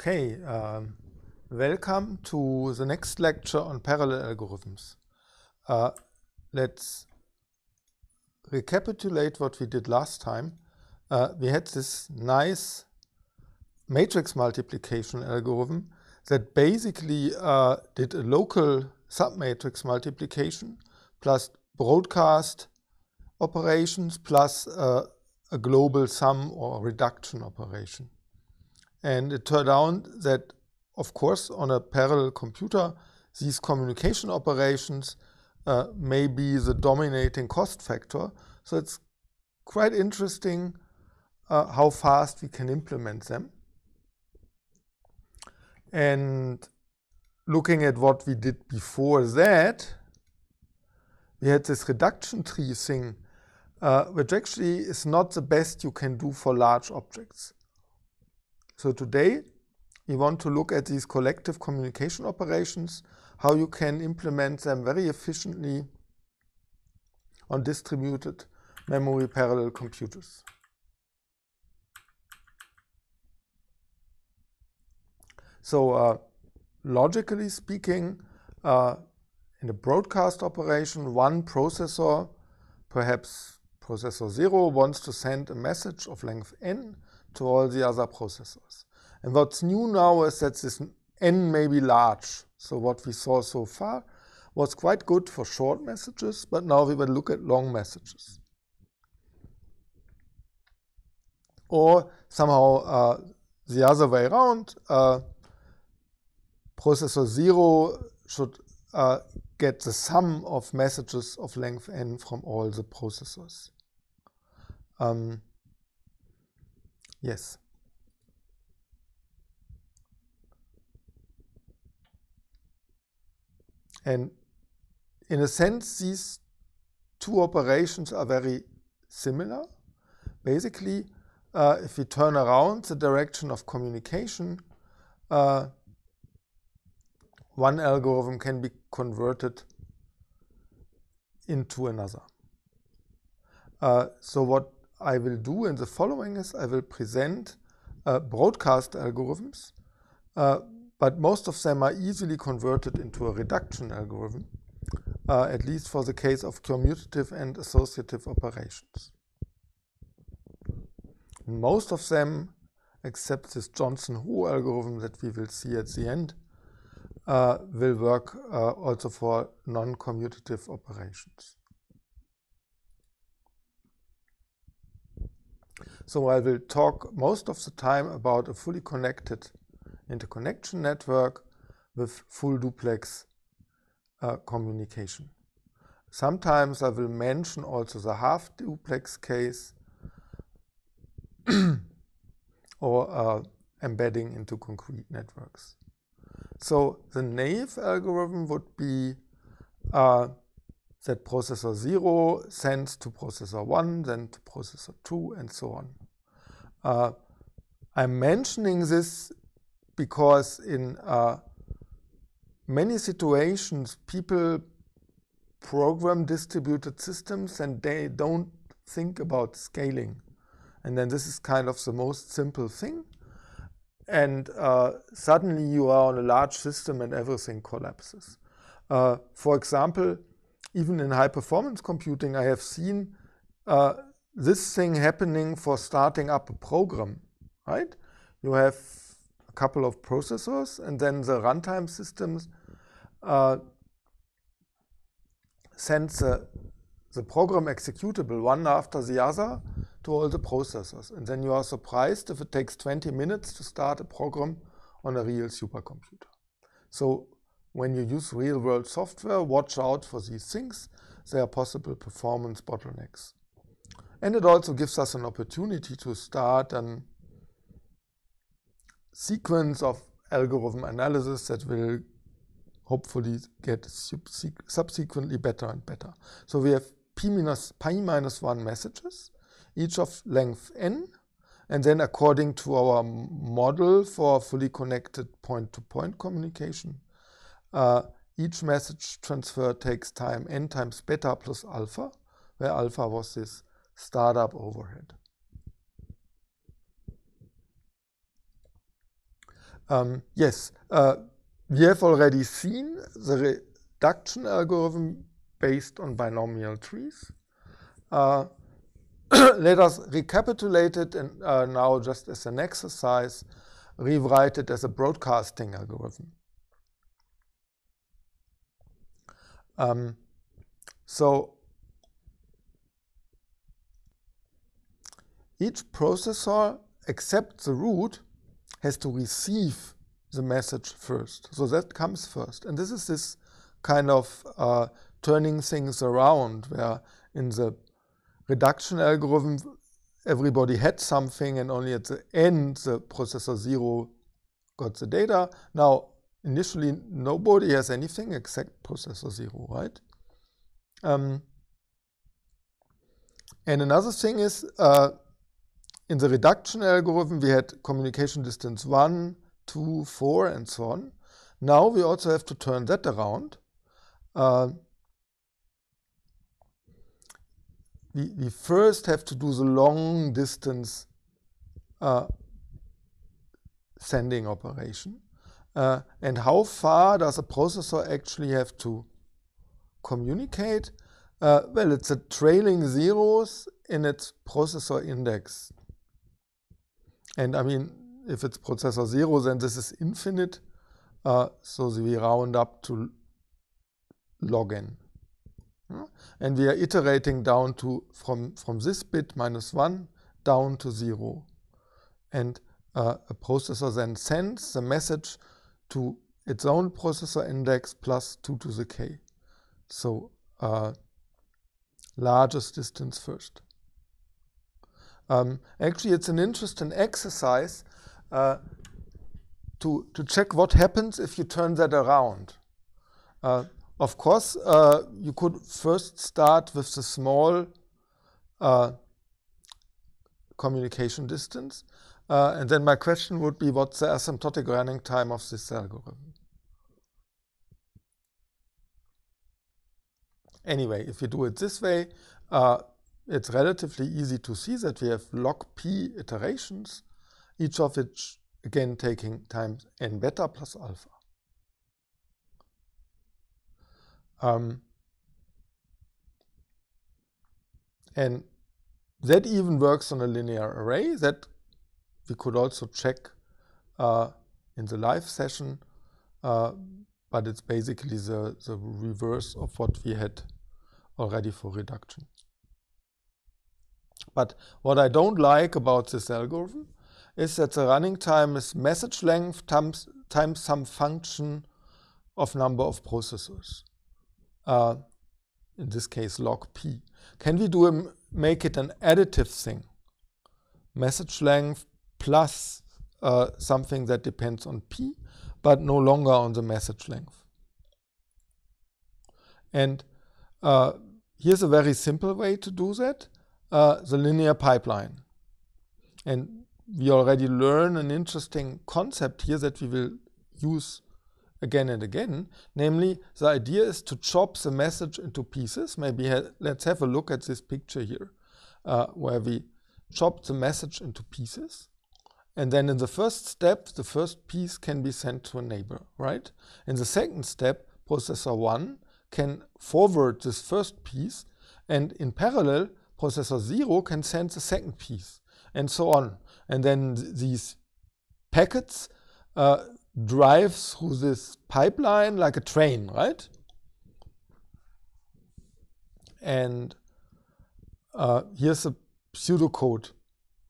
Okay, um, welcome to the next lecture on parallel algorithms. Uh, let's recapitulate what we did last time. Uh, we had this nice matrix multiplication algorithm that basically uh, did a local submatrix multiplication plus broadcast operations plus uh, a global sum or reduction operation. And it turned out that, of course, on a parallel computer, these communication operations uh, may be the dominating cost factor. So it's quite interesting uh, how fast we can implement them. And looking at what we did before that, we had this reduction tree thing, uh, which actually is not the best you can do for large objects. So today we want to look at these collective communication operations, how you can implement them very efficiently on distributed memory parallel computers. So uh, logically speaking, uh, in a broadcast operation, one processor, perhaps processor 0, wants to send a message of length n to all the other processors. And what's new now is that this n may be large. So what we saw so far was quite good for short messages, but now we will look at long messages. Or somehow uh, the other way around, uh, processor 0 should uh, get the sum of messages of length n from all the processors. Um, Yes. And in a sense, these two operations are very similar. Basically, uh, if we turn around the direction of communication, uh, one algorithm can be converted into another. Uh, so what I will do in the following is I will present uh, broadcast algorithms, uh, but most of them are easily converted into a reduction algorithm, uh, at least for the case of commutative and associative operations. Most of them, except this Johnson-Hu algorithm that we will see at the end, uh, will work uh, also for non-commutative operations. So I will talk most of the time about a fully connected interconnection network with full duplex uh, communication. Sometimes I will mention also the half duplex case or uh, embedding into concrete networks. So the naive algorithm would be uh, that processor 0 sends to processor 1, then to processor 2, and so on. Uh, I'm mentioning this because in uh, many situations people program distributed systems and they don't think about scaling. And then this is kind of the most simple thing. And uh, suddenly you are on a large system and everything collapses. Uh, for example, even in high performance computing, I have seen uh, this thing happening for starting up a program, right? You have a couple of processors and then the runtime systems uh, sends the, the program executable one after the other to all the processors. And then you are surprised if it takes 20 minutes to start a program on a real supercomputer. So when you use real world software, watch out for these things. They are possible performance bottlenecks. And it also gives us an opportunity to start a sequence of algorithm analysis that will hopefully get subsequently better and better. So we have p minus, pi minus 1 messages, each of length n, and then according to our model for fully connected point-to-point -point communication, uh, each message transfer takes time n times beta plus alpha, where alpha was this startup overhead. Um, yes, uh, we have already seen the reduction algorithm based on binomial trees. Uh, let us recapitulate it and uh, now just as an exercise, rewrite it as a broadcasting algorithm. Um, so Each processor, except the root, has to receive the message first. So that comes first. And this is this kind of uh, turning things around, where in the reduction algorithm, everybody had something and only at the end the processor zero got the data. Now, initially nobody has anything except processor zero, right? Um, and another thing is uh, in the reduction algorithm, we had communication distance 1, 2, 4, and so on. Now we also have to turn that around. Uh, we, we first have to do the long distance uh, sending operation. Uh, and how far does a processor actually have to communicate? Uh, well, it's a trailing zeros in its processor index and I mean, if it's processor zero, then this is infinite. Uh, so we round up to log n. Hm? And we are iterating down to from, from this bit minus 1 down to 0. And uh, a processor then sends the message to its own processor index plus 2 to the k. So uh, largest distance first. Um, actually, it's an interesting exercise uh, to, to check what happens if you turn that around. Uh, of course, uh, you could first start with the small uh, communication distance. Uh, and then my question would be, what's the asymptotic running time of this algorithm? Anyway, if you do it this way, uh, it's relatively easy to see that we have log p iterations, each of which again taking times n beta plus alpha. Um, and that even works on a linear array that we could also check uh, in the live session, uh, but it's basically the, the reverse of what we had already for reduction. But what I don't like about this algorithm is that the running time is message length times, times some function of number of processors. Uh, in this case, log p. Can we do a, make it an additive thing? Message length plus uh, something that depends on p, but no longer on the message length. And uh, here's a very simple way to do that uh, the linear pipeline. And we already learn an interesting concept here that we will use again and again. Namely, the idea is to chop the message into pieces. Maybe ha let's have a look at this picture here, uh, where we chop the message into pieces. And then in the first step, the first piece can be sent to a neighbor, right? In the second step, processor 1 can forward this first piece and in parallel processor 0 can send the second piece and so on. And then th these packets uh, drive through this pipeline like a train, right? And uh, here's a pseudocode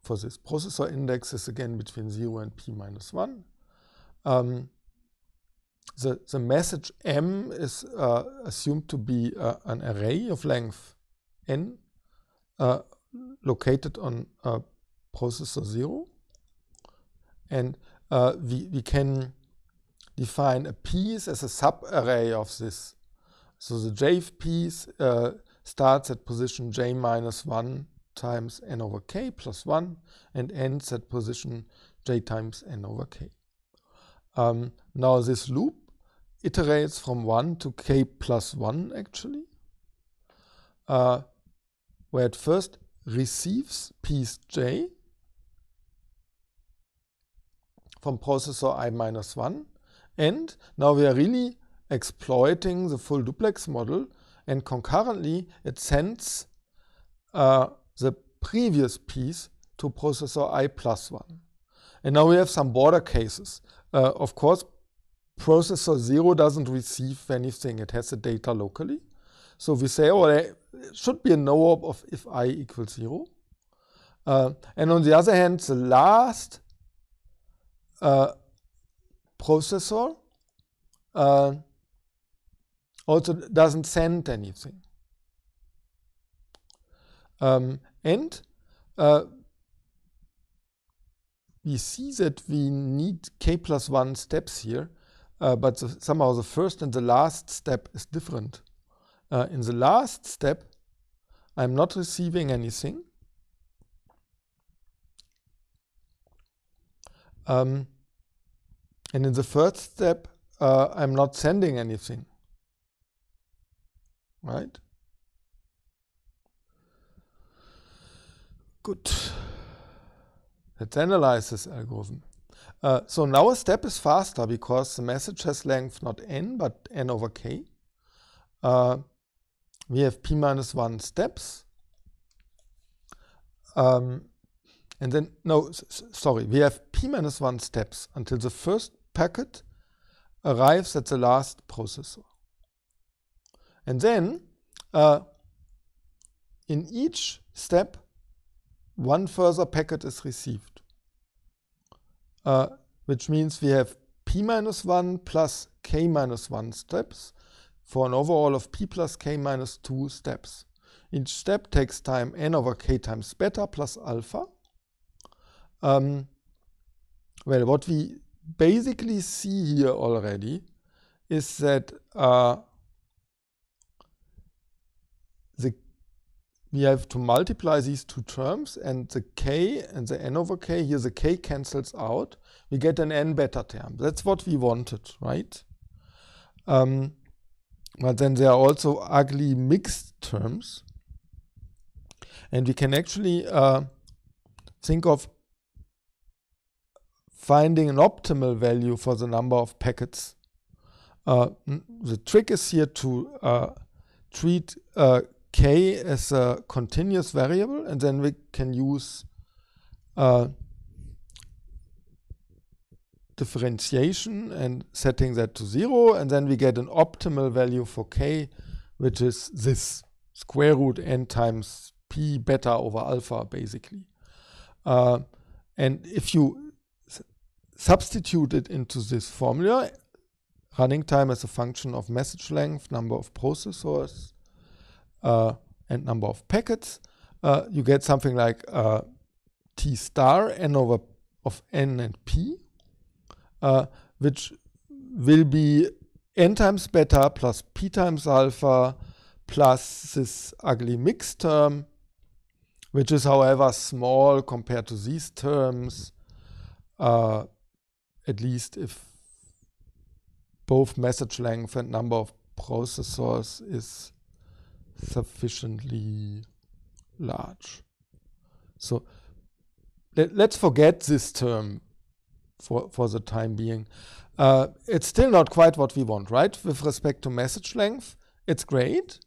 for this. Processor index is again between 0 and p minus 1. Um, the, the message m is uh, assumed to be uh, an array of length n uh, located on uh, processor 0. And uh, we, we can define a piece as a subarray of this. So the jth piece uh, starts at position j minus 1 times n over k plus 1 and ends at position j times n over k. Um, now this loop iterates from 1 to k plus 1 actually. Uh, where it first receives piece j from processor i minus 1. And now we are really exploiting the full duplex model and concurrently it sends uh, the previous piece to processor i plus 1. And now we have some border cases. Uh, of course, processor 0 doesn't receive anything. It has the data locally. So we say, oh, there should be a no-op of if i equals 0. Uh, and on the other hand, the last uh, processor uh, also doesn't send anything. Um, and uh, we see that we need k plus 1 steps here, uh, but the, somehow the first and the last step is different uh, in the last step, I'm not receiving anything. Um, and in the first step, uh, I'm not sending anything. Right? Good. Let's analyze this algorithm. Uh, so now a step is faster because the message has length not n but n over k. Uh, we have p minus 1 steps. Um, and then, no, sorry, we have p minus 1 steps until the first packet arrives at the last processor. And then, uh, in each step, one further packet is received, uh, which means we have p minus 1 plus k minus 1 steps, for an overall of p plus k minus 2 steps. Each step takes time n over k times beta plus alpha. Um, well, what we basically see here already is that uh, the, we have to multiply these two terms and the k and the n over k, here the k cancels out, we get an n beta term. That's what we wanted, right? Um, but then there are also ugly mixed terms. And we can actually uh, think of finding an optimal value for the number of packets. Uh, the trick is here to uh, treat uh, k as a continuous variable and then we can use uh, differentiation and setting that to zero. And then we get an optimal value for k, which is this square root n times p beta over alpha, basically. Uh, and if you substitute it into this formula, running time as a function of message length, number of processors, uh, and number of packets, uh, you get something like uh, t star n over of n and p, uh, which will be n times beta plus p times alpha plus this ugly mixed term, which is however small compared to these terms, uh, at least if both message length and number of processors is sufficiently large. So let, us forget this term for, for the time being. Uh, it's still not quite what we want, right? With respect to message length, it's great.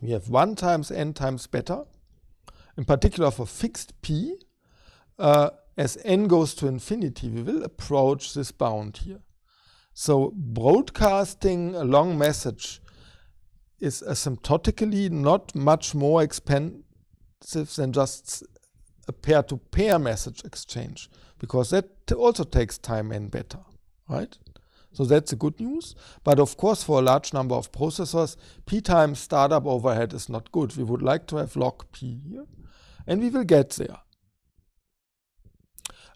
We have 1 times n times beta, in particular for fixed p. Uh, as n goes to infinity, we will approach this bound here. So broadcasting a long message is asymptotically not much more expensive than just a peer-to-peer -peer message exchange because that also takes time and better, right? So that's the good news. But of course, for a large number of processors, P times startup overhead is not good. We would like to have log P here, and we will get there.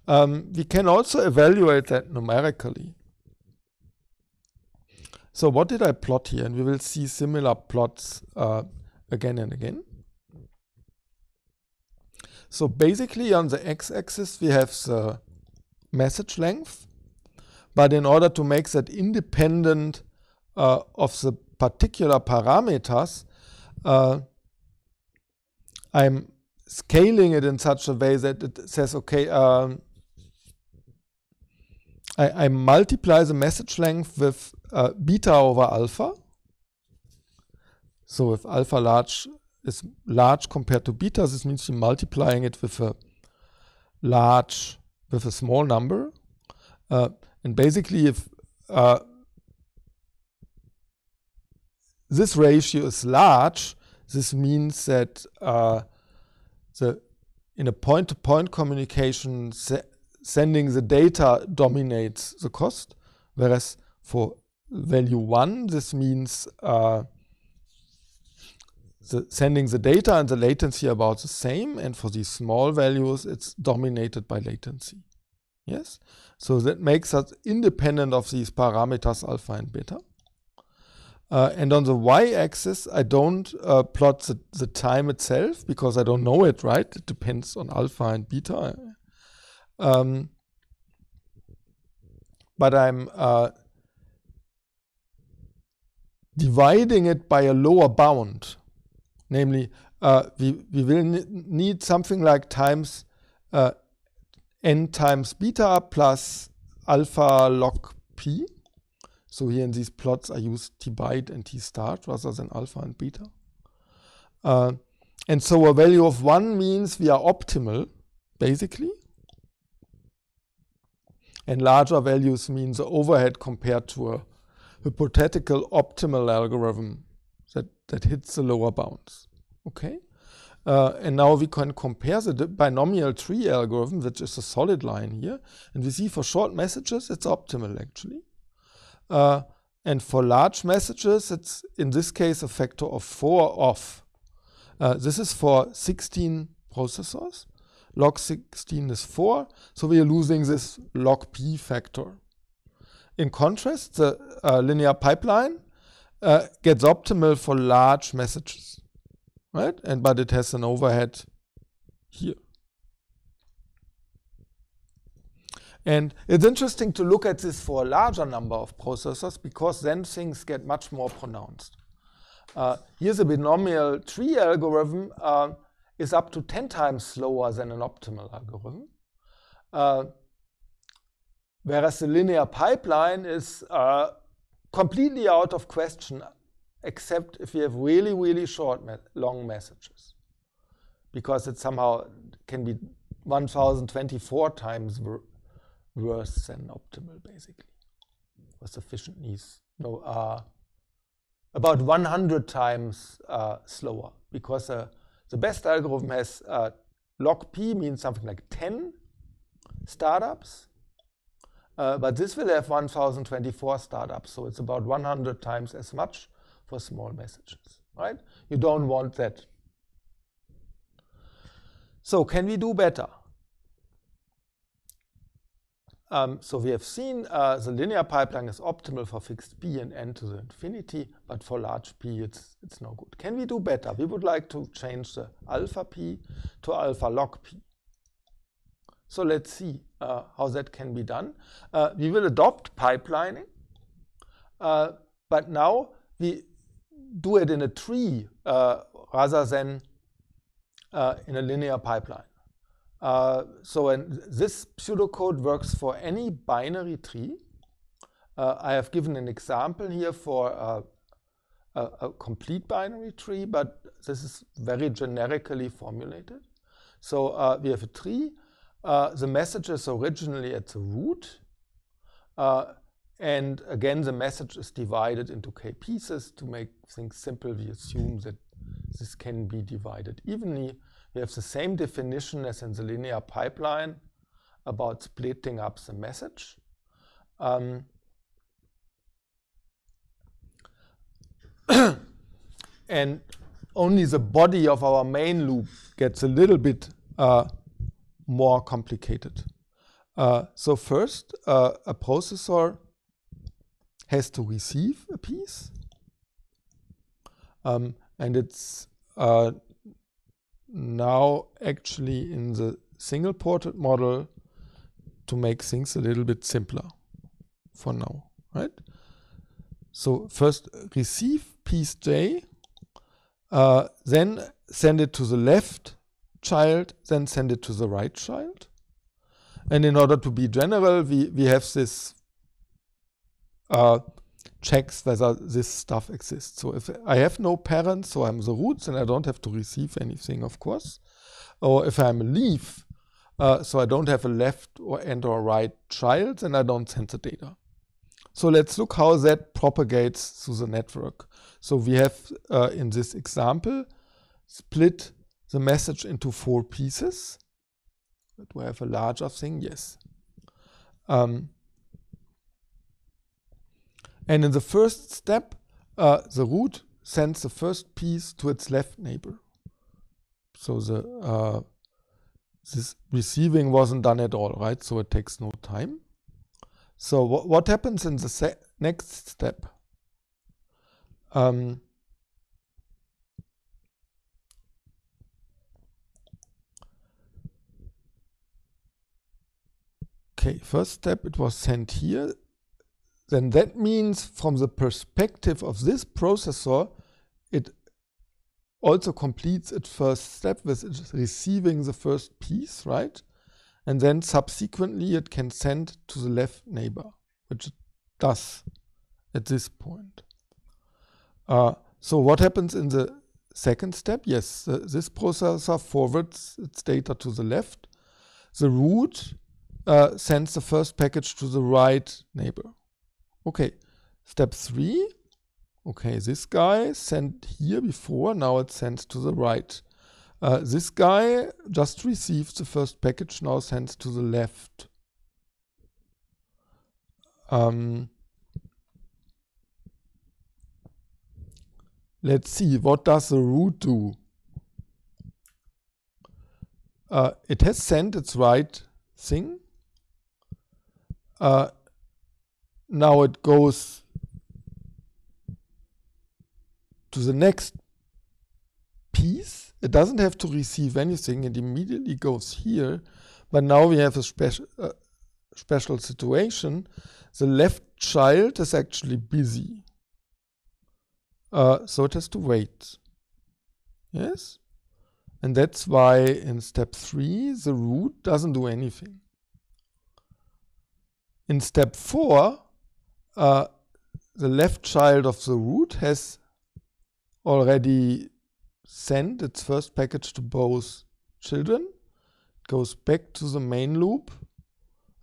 Um, we can also evaluate that numerically. So what did I plot here? And we will see similar plots uh, again and again. So basically on the x-axis we have the message length, but in order to make that independent uh, of the particular parameters, uh, I'm scaling it in such a way that it says, okay, um, I, I, multiply the message length with uh, beta over alpha. So with alpha large is large compared to beta. This means you're multiplying it with a large, with a small number. Uh, and basically, if uh, this ratio is large, this means that uh, the in a point-to-point -point communication, se sending the data dominates the cost, whereas for value one, this means uh, the sending the data and the latency are about the same. And for these small values, it's dominated by latency. Yes? So that makes us independent of these parameters alpha and beta. Uh, and on the y-axis, I don't uh, plot the, the, time itself because I don't know it, right? It depends on alpha and beta. Um, but I'm uh, dividing it by a lower bound namely uh, we, we will need something like times uh, n times beta plus alpha log p. So here in these plots I use t byte and t start rather than alpha and beta. Uh, and so a value of 1 means we are optimal, basically. And larger values mean the overhead compared to a hypothetical optimal algorithm that hits the lower bounds. Okay? Uh, and now we can compare the binomial tree algorithm, which is a solid line here. And we see for short messages, it's optimal actually. Uh, and for large messages, it's in this case a factor of 4 off. Uh, this is for 16 processors. Log 16 is 4, so we are losing this log p factor. In contrast, the uh, linear pipeline uh, gets optimal for large messages, right? And but it has an overhead here. And it's interesting to look at this for a larger number of processors because then things get much more pronounced. Uh, here's a binomial tree algorithm uh, is up to 10 times slower than an optimal algorithm. Uh, whereas the linear pipeline is uh, completely out of question except if we have really, really short, long messages. Because it somehow can be 1024 times worse than optimal, basically. Or sufficient No, uh, about 100 times uh, slower. Because uh, the best algorithm has uh, log p means something like 10 startups uh, but this will have 1,024 startups, so it's about 100 times as much for small messages, right? You don't want that. So can we do better? Um, so we have seen uh, the linear pipeline is optimal for fixed p and n to the infinity, but for large p it's, it's no good. Can we do better? We would like to change the alpha p to alpha log p. So let's see uh, how that can be done. Uh, we will adopt pipelining, uh, but now we do it in a tree uh, rather than uh, in a linear pipeline. Uh, so and this pseudocode works for any binary tree. I have given an example here for a, a, a complete binary tree, but this is very generically formulated. So uh, we have a tree uh, the message is originally at the root. Uh, and again, the message is divided into k pieces. To make things simple, we assume that this can be divided evenly. We have the same definition as in the linear pipeline about splitting up the message. Um, and only the body of our main loop gets a little bit uh, more complicated. Uh, so first, uh, a processor has to receive a piece, um, and it's uh, now actually in the single ported model to make things a little bit simpler for now, right? So first receive piece J, uh, then send it to the left child, then send it to the right child. And in order to be general, we, we have this uh, checks whether this stuff exists. So if I have no parents, so I'm the root, then I don't have to receive anything, of course. Or if I'm a leaf, uh, so I don't have a left or and or right child, then I don't send the data. So let's look how that propagates through the network. So we have uh, in this example split the message into four pieces. Do I have a larger thing? Yes. Um, and in the first step, uh, the root sends the first piece to its left neighbor. So the uh, this receiving wasn't done at all, right? So it takes no time. So wh what happens in the next step? Um, Okay, first step, it was sent here. Then that means from the perspective of this processor, it also completes its first step with receiving the first piece, right? And then subsequently it can send to the left neighbor, which it does at this point. Uh, so what happens in the second step? Yes, uh, this processor forwards its data to the left. The root uh, sends the first package to the right neighbor. Okay, step three. Okay, this guy sent here before, now it sends to the right. Uh, this guy just received the first package, now sends to the left. Um, let's see, what does the root do? Uh, it has sent its right thing uh, now it goes to the next piece. It doesn't have to receive anything. It immediately goes here. But now we have a special, uh, special situation. The left child is actually busy. Uh, so it has to wait. Yes? And that's why in step 3, the root doesn't do anything. In step 4, uh, the left child of the root has already sent its first package to both children. It goes back to the main loop,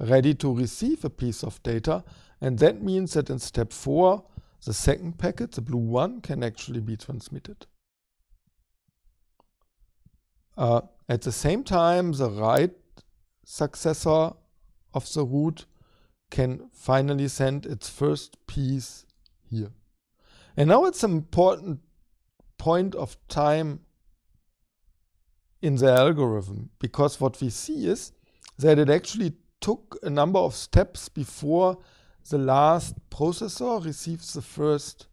ready to receive a piece of data. And that means that in step 4, the second packet, the blue one, can actually be transmitted. Uh, at the same time, the right successor of the root can finally send its first piece here. And now it's an important point of time in the algorithm because what we see is that it actually took a number of steps before the last processor receives the first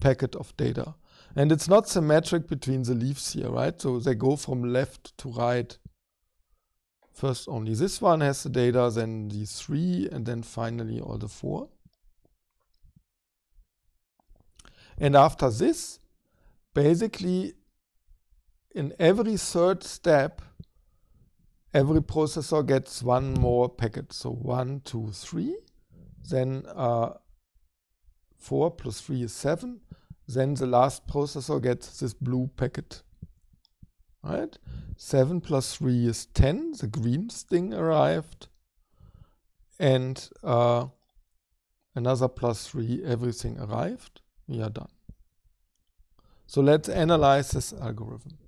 packet of data. And it's not symmetric between the leaves here, right? So they go from left to right. First only this one has the data, then the three, and then finally all the four. And after this, basically in every third step, every processor gets one more packet. So one, two, three, then uh, four plus three is seven. Then the last processor gets this blue packet right? 7 plus 3 is 10. The green sting arrived. And uh, another plus 3, everything arrived. We are done. So let's analyze this algorithm.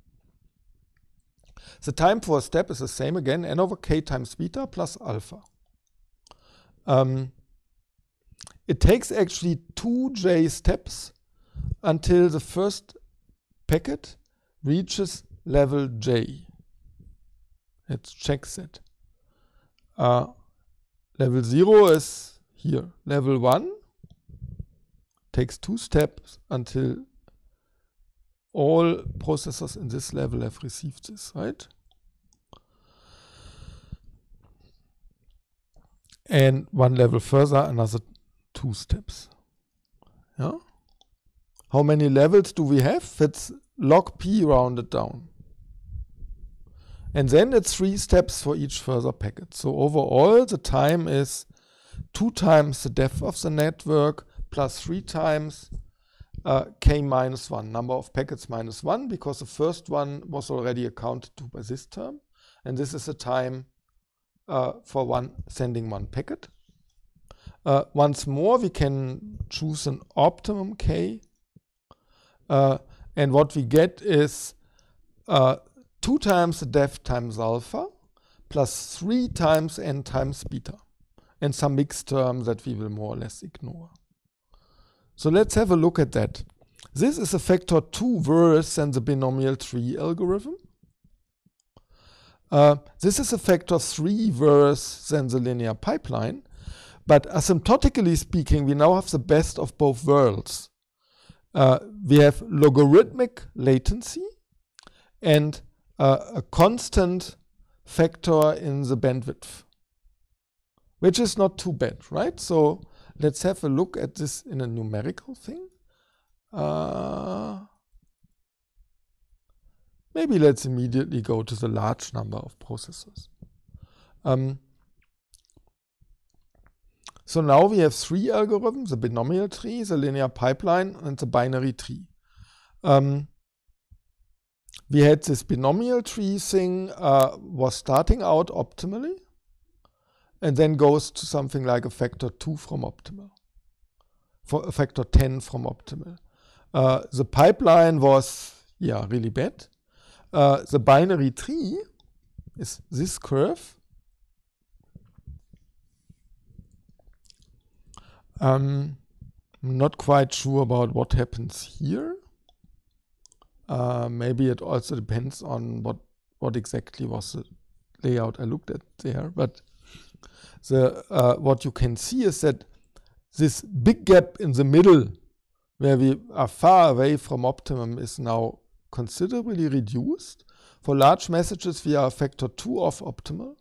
The time for a step is the same again, n over k times beta plus alpha. Um, it takes actually two j steps until the first packet reaches level J. It checks that. Uh, level 0 is here. Level 1 takes two steps until all processors in this level have received this, right? And one level further, another two steps. Yeah. How many levels do we have? It's log p rounded down. And then it's three steps for each further packet. So overall, the time is two times the depth of the network plus three times uh, k minus one, number of packets minus one, because the first one was already accounted to by this term. And this is the time uh, for one sending one packet. Uh, once more, we can choose an optimum k. Uh, and what we get is uh, 2 times the depth times alpha plus 3 times n times beta and some mixed term that we will more or less ignore. So let's have a look at that. This is a factor 2 worse than the binomial tree algorithm. Uh, this is a factor 3 worse than the linear pipeline. But asymptotically speaking, we now have the best of both worlds. Uh, we have logarithmic latency and uh, a constant factor in the bandwidth, which is not too bad, right? So let's have a look at this in a numerical thing. Uh, maybe let's immediately go to the large number of processors. Um, so now we have three algorithms, the binomial tree, the linear pipeline, and the binary tree. Um, we had this binomial tree thing uh, äh, was starting out optimally and then goes to something like a factor 2 from optimal, for a factor 10 from optimal. Uh, the pipeline was, yeah, really bad. Uh, the binary tree is this curve. Um, I'm not quite sure about what happens here. Uh, maybe it also depends on what what exactly was the layout I looked at there. But the uh, what you can see is that this big gap in the middle, where we are far away from optimum, is now considerably reduced. For large messages, we are a factor 2 of optimal,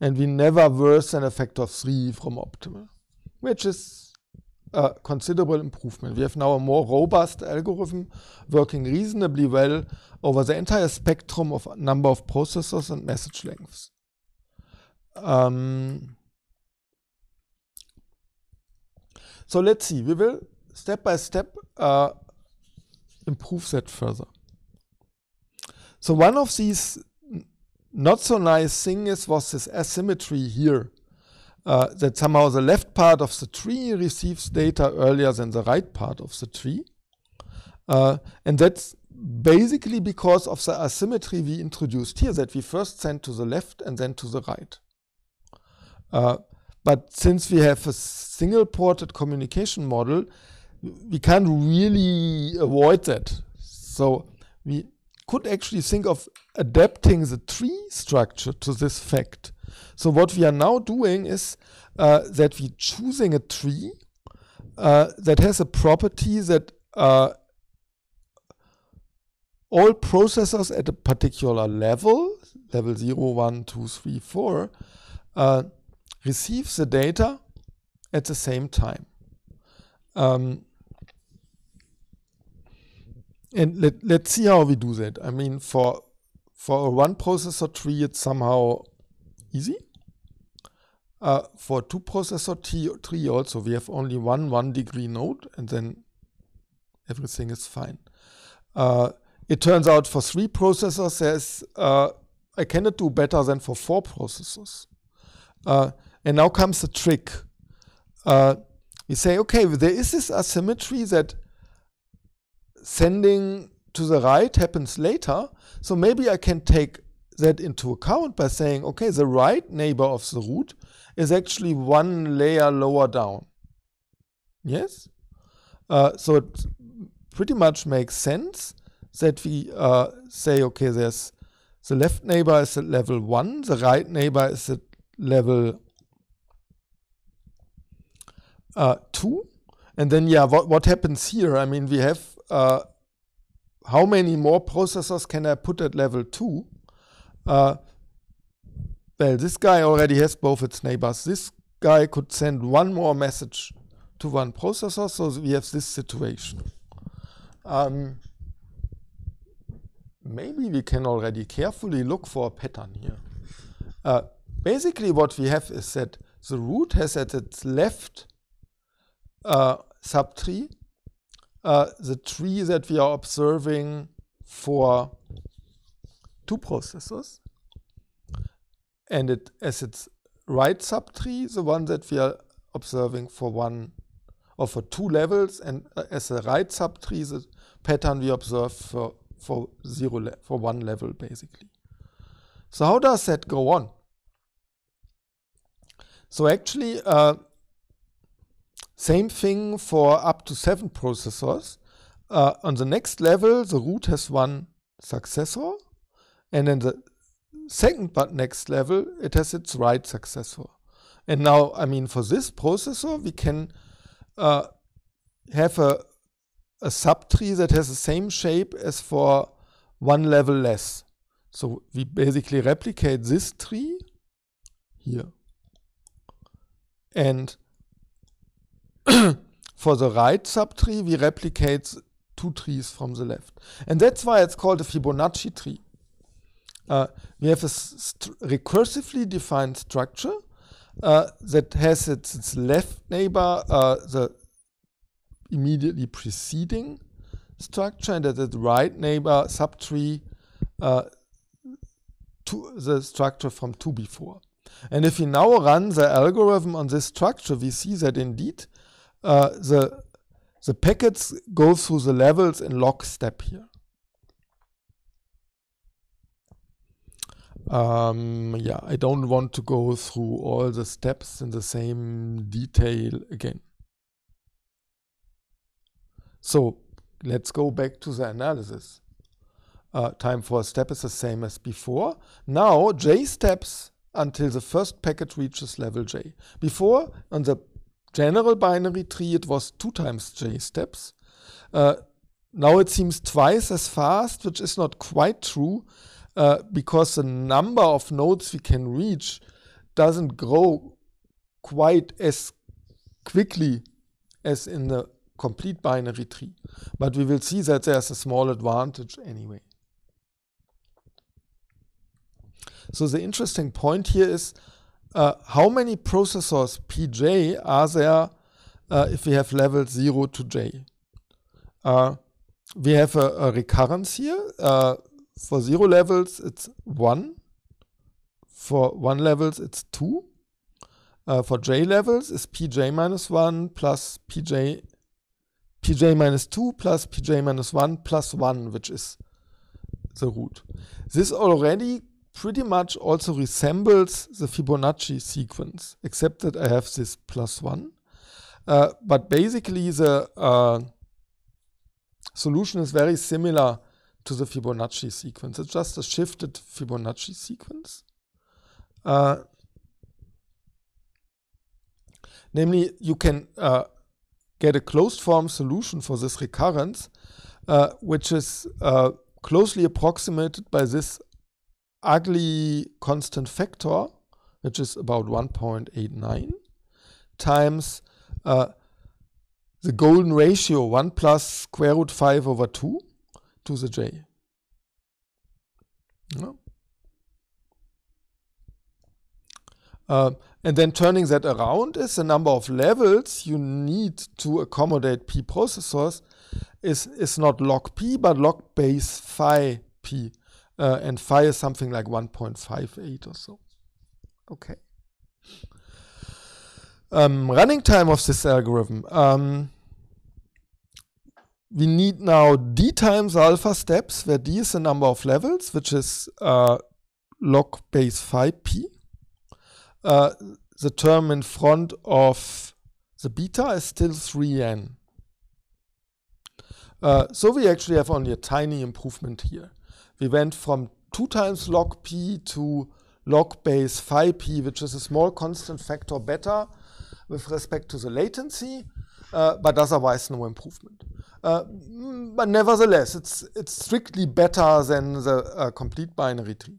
and we never worse than a factor 3 from optimal, which is considerable improvement. We have now a more robust algorithm working reasonably well over the entire spectrum of number of processors and message lengths. Um, so let's see, we will step by step uh, improve that further. So one of these not so nice things was this asymmetry here. Uh, that somehow the left part of the tree receives data earlier than the right part of the tree. Uh, and that's basically because of the asymmetry we introduced here, that we first send to the left and then to the right. Uh, but since we have a single-ported communication model, we can't really avoid that. So we could actually think of adapting the tree structure to this fact. So what we are now doing is uh, that we choosing a tree uh, that has a property that uh, all processors at a particular level, level 0, 1, 2, 3, 4, uh, receive the data at the same time. Um, and let, let's see how we do that. I mean, for for a one processor tree, it's somehow easy. Uh, for two processor tree also, we have only one one degree node and then everything is fine. Uh, it turns out for three processors, there's, uh, I cannot do better than for four processors. Uh, and now comes the trick. we uh, say, okay, there is this asymmetry that sending to the right happens later. So maybe I can take that into account by saying, okay, the right neighbor of the root is actually one layer lower down. Yes? Uh, so it pretty much makes sense that we uh, say, okay, there's the left neighbor is at level 1, the right neighbor is at level uh, 2. And then, yeah, what, what happens here? I mean, we have uh, how many more processors can I put at level 2? Uh, well, this guy already has both its neighbors. This guy could send one more message to one processor, so we have this situation. Um, maybe we can already carefully look for a pattern here. Uh, basically what we have is that the root has at its left uh, subtree uh, the tree that we are observing for two processes. And it as its right subtree, the one that we are observing for one or for two levels, and uh, as a right subtree, the pattern we observe for, for zero for one level basically. So how does that go on? So actually, uh, same thing for up to seven processors. Uh, on the next level, the root has one successor, and then the second but next level, it has its write successor. And now, I mean, for this processor, we can uh, have a, a subtree that has the same shape as for one level less. So we basically replicate this tree here. And for the right subtree, we replicate two trees from the left. And that's why it's called a Fibonacci tree. Uh, we have a recursively defined structure uh, that has its, its left neighbor, uh, the immediately preceding structure, and at the right neighbor, subtree, uh, to the structure from two before. And if we now run the algorithm on this structure, we see that indeed uh, the, the packets go through the levels in lockstep here. Um, yeah, I don't want to go through all the steps in the same detail again. So let's go back to the analysis. Uh, time for a step is the same as before. Now j steps until the first packet reaches level j. Before, on the general binary tree, it was two times j steps. Uh, now it seems twice as fast, which is not quite true uh, because the number of nodes we can reach doesn't grow quite as quickly as in the complete binary tree. But we will see that there's a small advantage anyway. So the interesting point here is uh, how many processors Pj are there uh, if we have level 0 to j? Uh, we have a, a recurrence here. Uh, for zero levels, it's one. For one levels, it's two. Uh, for j levels is pj minus one plus pj pj minus 2 plus pj minus 1 plus 1, which is the root. This already pretty much also resembles the Fibonacci sequence, except that I have this plus 1. Uh, but basically the uh, solution is very similar to the Fibonacci sequence. It's just a shifted Fibonacci sequence. Uh, namely, you can uh, get a closed form solution for this recurrence, uh, which is uh, closely approximated by this ugly constant factor, which is about 1.89, times uh, the golden ratio 1 plus square root 5 over 2 to the j. No? Uh, and then turning that around is the number of levels you need to accommodate p processors is, is not log p, but log base phi p. Uh, and phi is something like 1.58 or so. Okay. Um, running time of this algorithm. Um, we need now d times alpha steps, where d is the number of levels, which is uh, log base 5 p. Uh, the term in front of the beta is still 3n. Uh, so we actually have only a tiny improvement here. We went from 2 times log p to log base 5 p, which is a small constant factor better with respect to the latency uh, but otherwise no improvement. Uh, mm, but nevertheless, it's, it's strictly better than the uh, complete binary tree.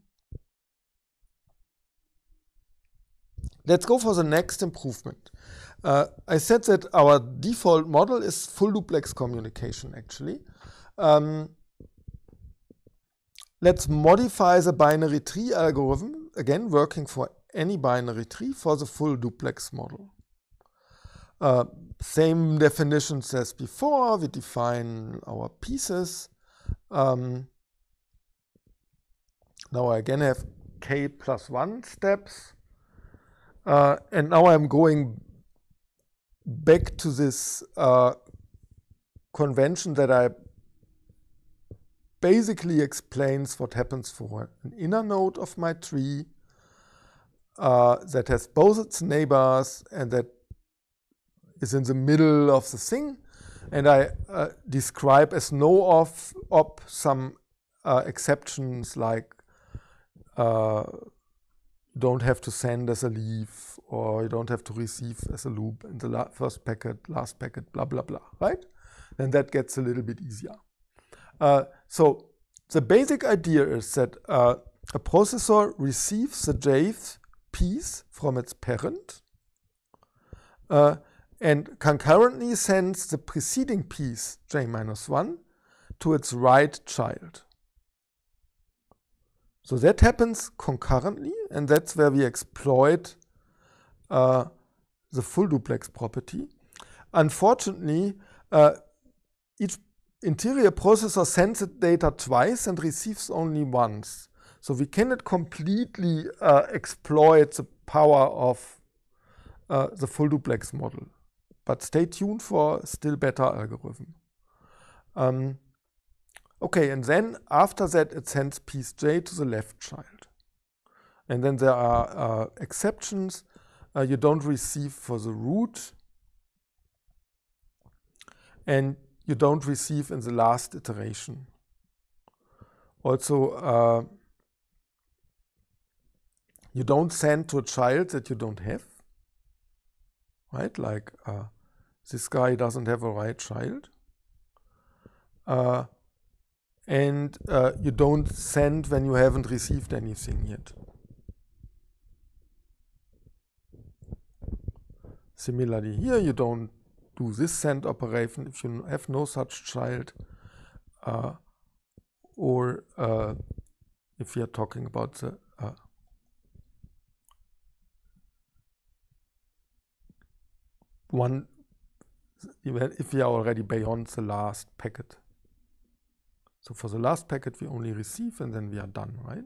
Let's go for the next improvement. Uh, I said that our default model is full duplex communication actually. Um, let's modify the binary tree algorithm, again working for any binary tree for the full duplex model. Uh, same definitions as before. We define our pieces. Um, now I again have k plus 1 steps. Uh, and now I'm going back to this uh, convention that I basically explains what happens for an inner node of my tree uh, that has both its neighbors and that is in the middle of the thing, and I uh, describe as no of op some uh, exceptions like uh, don't have to send as a leaf or you don't have to receive as a loop in the first packet, last packet, blah, blah, blah, right? Then that gets a little bit easier. Uh, so the basic idea is that uh, a processor receives the JAVE piece from its parent uh, and concurrently sends the preceding piece, j minus 1, to its right child. So that happens concurrently, and that's where we exploit uh, the full duplex property. Unfortunately, uh, each interior processor sends the data twice and receives only once. So we cannot completely uh, exploit the power of uh, the full duplex model. But stay tuned for still better algorithm. Um, okay, and then after that it sends piece j to the left child. And then there are uh, exceptions uh, you don't receive for the root. And you don't receive in the last iteration. Also, uh, you don't send to a child that you don't have right? Like uh, this guy doesn't have a right child. Uh, and uh, you don't send when you haven't received anything yet. Similarly here, you don't do this send operation if you have no such child uh, or uh, if we are talking about the uh, one if we are already beyond the last packet. So for the last packet, we only receive and then we are done, right?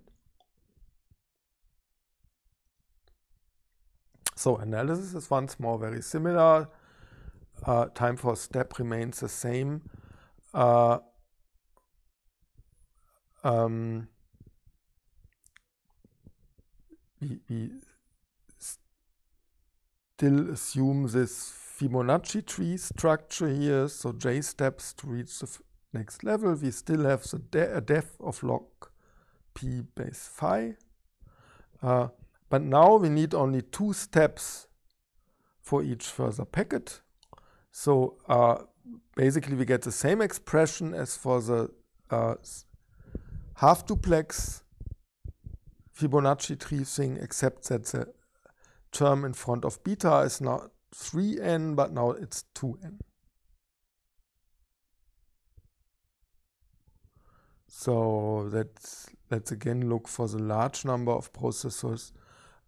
So analysis is once more very similar. Uh, time for step remains the same. Uh, um, we, we still assume this Fibonacci tree structure here, so j steps to reach the next level. We still have the de depth of log p base phi. Uh, but now we need only two steps for each further packet. So uh, basically we get the same expression as for the uh, half duplex Fibonacci tree thing, except that the term in front of beta is now 3n, but now it's 2n. So let's, let's again look for the large number of processors.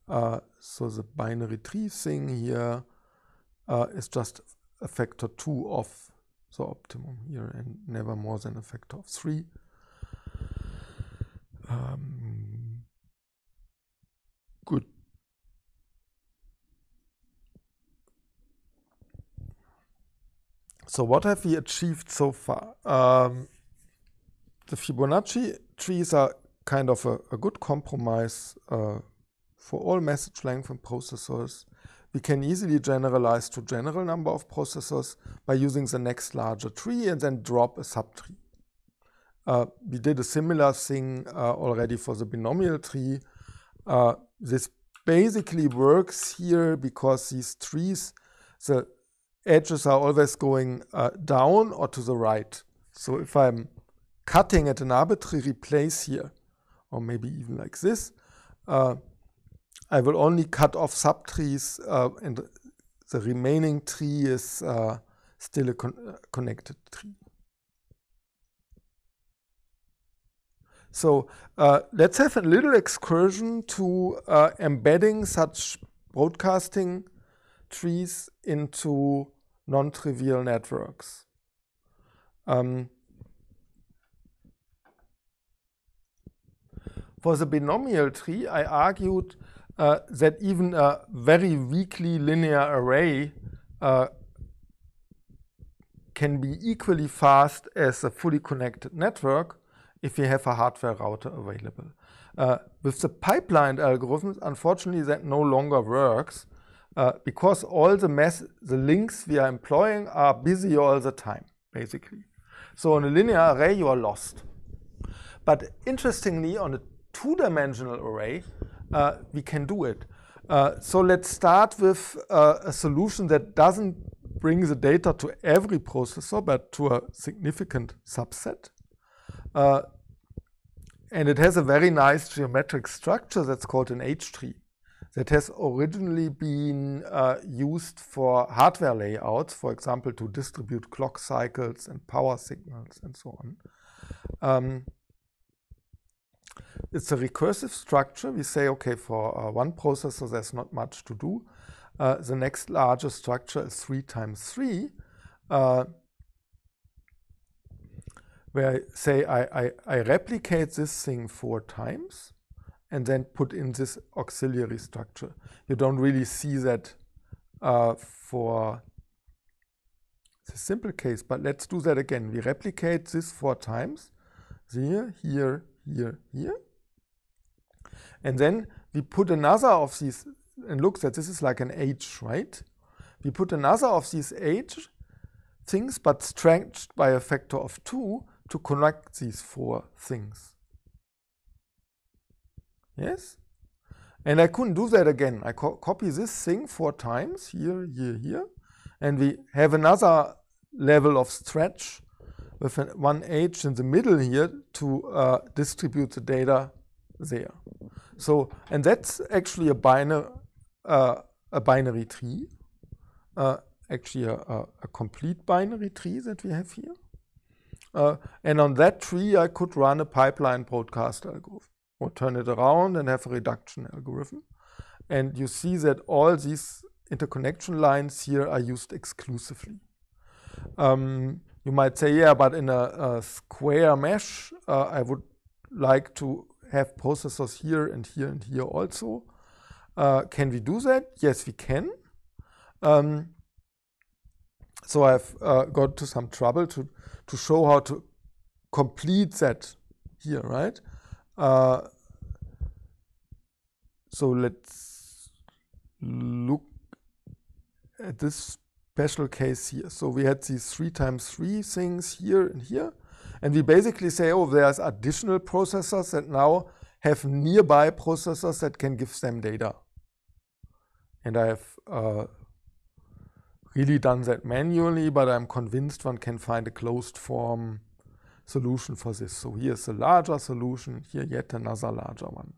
Uh, so the binary tree thing here uh, is just a factor 2 of the optimum here and never more than a factor of 3. Um, good So what have we achieved so far? Um, the Fibonacci trees are kind of a, a good compromise uh, for all message length and processors. We can easily generalize to general number of processors by using the next larger tree and then drop a subtree. Uh, we did a similar thing uh, already for the binomial tree. Uh, this basically works here because these trees, the edges are always going uh, down or to the right. So if I'm cutting at an arbitrary place here, or maybe even like this, uh, I will only cut off subtrees uh, and the remaining tree is uh, still a con uh, connected tree. So uh, let's have a little excursion to uh, embedding such broadcasting trees into non-trivial networks. Um, for the binomial tree, I argued uh, that even a very weakly linear array uh, can be equally fast as a fully connected network if we have a hardware router available. Uh, with the pipelined algorithms, unfortunately, that no longer works uh, because all the the links we are employing are busy all the time, basically. So on a linear array, you are lost. But interestingly, on a two-dimensional array, uh, we can do it. Uh, so let's start with uh, a solution that doesn't bring the data to every processor, but to a significant subset. Uh, and it has a very nice geometric structure that's called an H-tree that has originally been uh, used for hardware layouts, for example, to distribute clock cycles and power signals and so on. Um, it's a recursive structure. We say, okay, for uh, one processor, there's not much to do. Uh, the next larger structure is 3 times 3, uh, where I say I, I, I replicate this thing four times and then put in this auxiliary structure. You don't really see that uh, for the simple case, but let's do that again. We replicate this four times, here, here, here, here. And then we put another of these, and look that this is like an H, right? We put another of these H things, but strengthened by a factor of two to connect these four things. Yes? And I couldn't do that again. I co copy this thing four times, here, here, here. And we have another level of stretch with an, one edge in the middle here to uh, distribute the data there. So, and that's actually a, binary, uh, a binary tree, uh, actually a, a, a, complete binary tree that we have here. Uh, and on that tree, I could run a pipeline broadcast algorithm or turn it around and have a reduction algorithm. And you see that all these interconnection lines here are used exclusively. Um, you might say, yeah, but in a, a square mesh, uh, I would like to have processors here and here and here also. Uh, can we do that? Yes, we can. Um, so I've uh, got to some trouble to, to show how to complete that here, right? Uh, so let's look at this special case here. So we had these three times three things here and here. And we basically say, oh, there's additional processors that now have nearby processors that can give them data. And I have uh, really done that manually, but I'm convinced one can find a closed form solution for this. So here's a larger solution, here yet another larger one.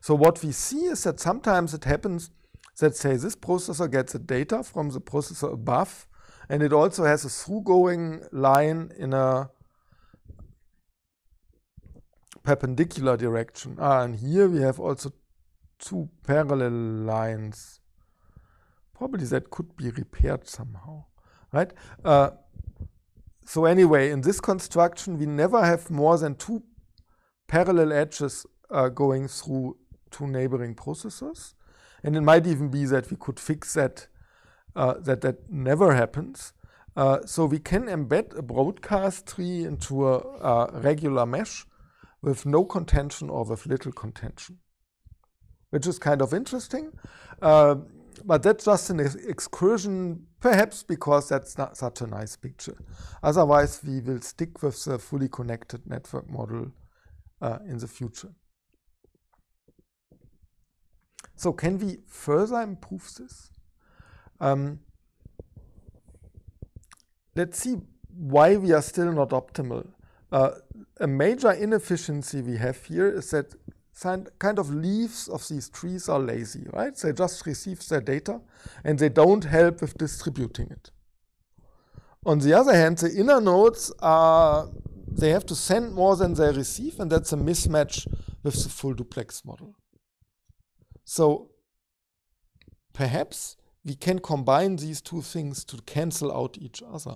So what we see is that sometimes it happens that say this processor gets the data from the processor above and it also has a through-going line in a perpendicular direction. Ah, and here we have also two parallel lines. Probably that could be repaired somehow, right? Uh, so anyway, in this construction, we never have more than two parallel edges uh, going through two neighboring processors, And it might even be that we could fix that, uh, that that never happens. Uh, so we can embed a broadcast tree into a regular mesh with no contention or with little contention, which is kind of interesting. Uh, but that's just an ex excursion, perhaps because that's not such a nice picture. Otherwise, we will stick with the fully connected network model uh, in the future. So can we further improve this? Um, let's see why we are still not optimal. Uh, a major inefficiency we have here is that kind of leaves of these trees are lazy, right? They just receive their data and they don't help with distributing it. On the other hand, the inner nodes are, they have to send more than they receive and that's a mismatch with the full duplex model. So perhaps we can combine these two things to cancel out each other.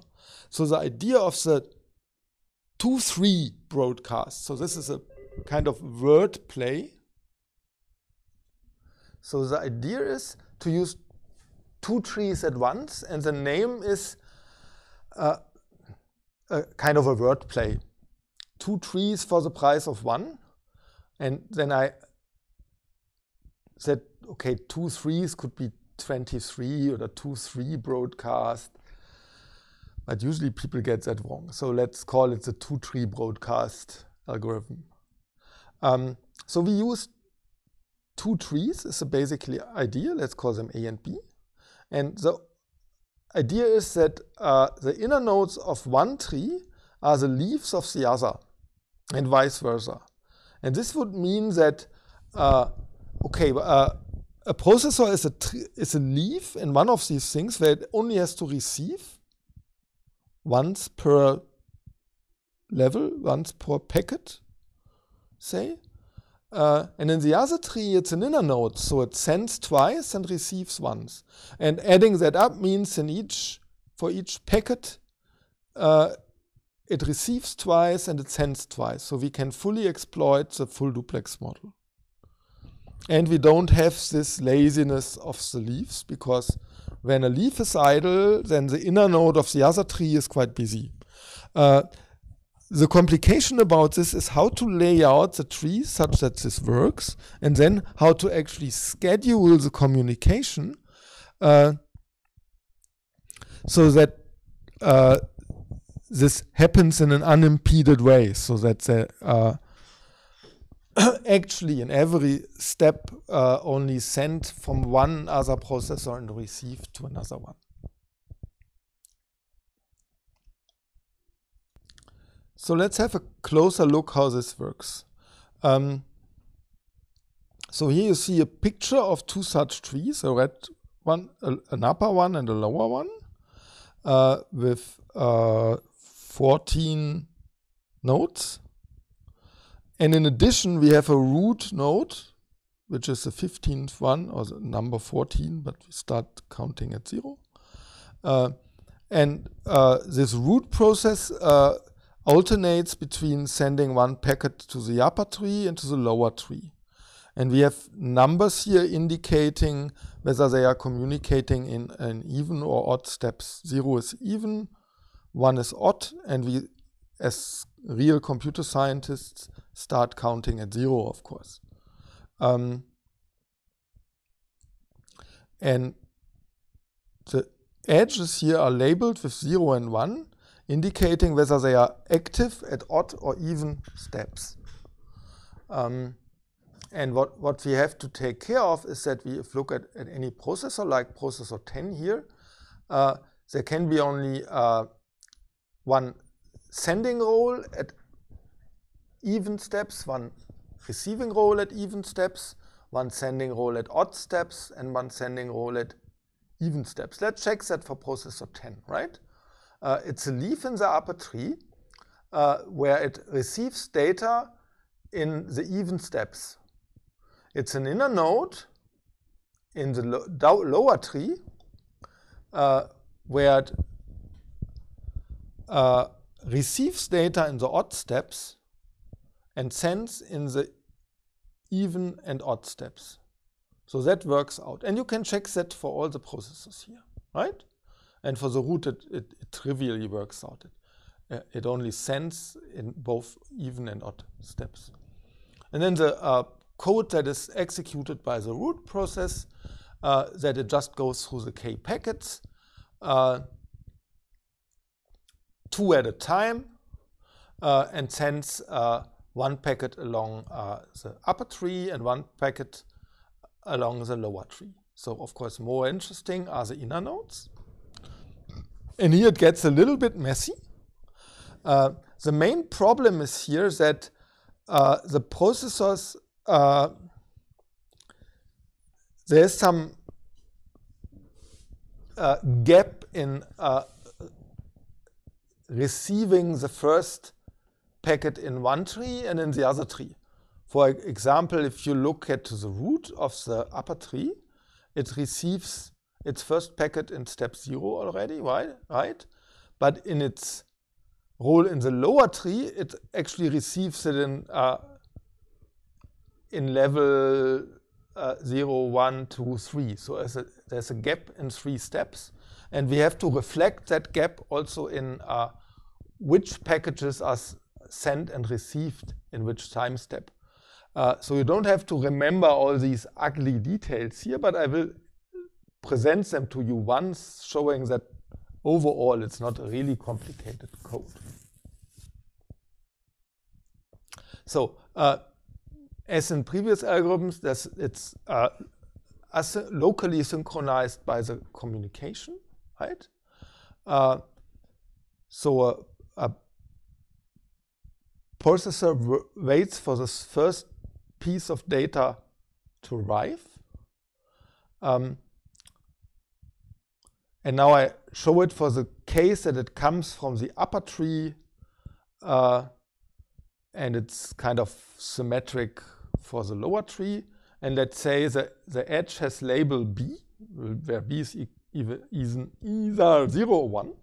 So the idea of the 2-3 broadcast, so this is a kind of word play. So the idea is to use two trees at once, and the name is uh, a kind of a word play. Two trees for the price of one, and then I said, okay, two threes could be 23 or two three broadcast, but usually people get that wrong. So let's call it the two tree broadcast algorithm. Um, so we use two trees is a basically idea. Let's call them A and B. And the idea is that uh, the inner nodes of one tree are the leaves of the other and vice versa. And this would mean that, uh, okay, uh, a processor is a, is a leaf in one of these things where it only has to receive once per level, once per packet say. Uh, and in the other tree, it's an inner node, so it sends twice and receives once. And adding that up means in each for each packet, uh, it receives twice and it sends twice. So we can fully exploit the full duplex model. And we don't have this laziness of the leaves because when a leaf is idle, then the inner node of the other tree is quite busy. Uh, the complication about this is how to lay out the tree such that this works, and then how to actually schedule the communication uh, so that uh, this happens in an unimpeded way, so that uh, actually in every step uh, only sent from one other processor and received to another one. So let's have a closer look how this works. Um, so here you see a picture of two such trees, a red one, a, an upper one and a lower one, uh, with uh, 14 nodes. And in addition, we have a root node, which is the 15th one, or the number 14, but we start counting at zero. Uh, and uh, this root process uh, alternates between sending one packet to the upper tree and to the lower tree. And we have numbers here indicating whether they are communicating in an even or odd steps. Zero is even, one is odd, and we, as real computer scientists, start counting at zero, of course. Um, and the edges here are labeled with zero and one, indicating whether they are active at odd or even steps. Um, and what, what we have to take care of is that we if look at, at any processor, like processor 10 here, uh, there can be only uh, one sending role at even steps, one receiving role at even steps, one sending role at odd steps, and one sending role at even steps. Let's check that for processor 10, right? Uh, it's a leaf in the upper tree uh, where it receives data in the even steps. It's an inner node in the lo lower tree uh, where it receives data in the odd steps and sends in the even and odd steps. So that works out. And you can check that for all the processes here, right? And for the root, it, it, it trivially works out. It, uh, it, only sends in both even and odd steps. And then the uh, code that is executed by the root process, uh, that it just goes through the k packets, uh, two at a time, uh, and sends one packet along the upper tree and one packet along the lower tree. So of course more interesting are the inner nodes and here it gets a little bit messy. Uh, the main problem is here that uh, the processors, uh, there's some uh, gap in uh, receiving the first packet in one tree and in the other tree. For example, if you look at the root of the upper tree, it receives its first packet in step 0 already, right? right? But in its role in the lower tree, it actually receives it in, uh, in level uh, 0, 1, 2, 3. So a, there's a gap in three steps. And we have to reflect that gap also in uh, which packages are sent and received in which time step. Uh, so you don't have to remember all these ugly details here, but I will presents them to you once, showing that overall it's not a really complicated code. So uh, as in previous algorithms, it's uh, locally synchronized by the communication, right? Uh, so a, uh, a processor waits for this first piece of data to arrive. Um, and now I show it for the case that it comes from the upper tree uh, and it's kind of symmetric for the lower tree. And let's say the, the edge has label B, where B is even either 0 or 1.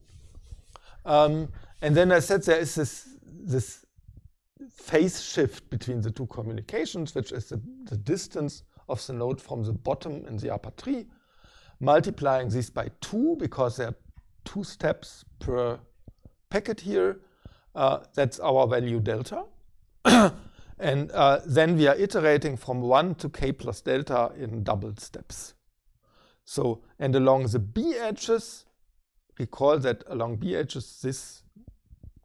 Um, and then I said there is this, this phase shift between the two communications, which is the, the distance of the node from the bottom in the upper tree multiplying this by two because there are two steps per packet here. Uh, that's our value delta. and uh, then we are iterating from 1 to k plus delta in double steps. So, and along the b edges, recall that along b edges this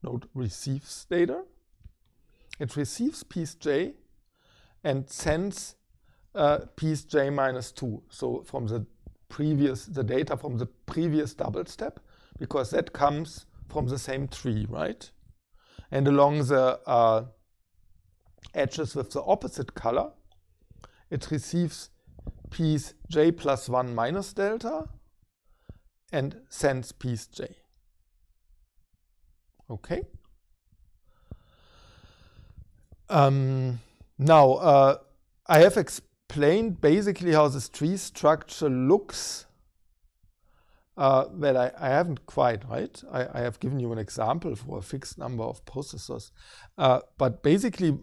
node receives data. It receives piece j and sends uh, piece j minus 2. So from the previous, the data from the previous double step because that comes from the same tree, right? And along the uh, edges with the opposite color, it receives piece j plus 1 minus delta and sends piece j. Okay? Um, now, uh, I have explained explained basically how this tree structure looks. Uh, well, I, I, haven't quite, right? I, I, have given you an example for a fixed number of processors. Uh, but basically,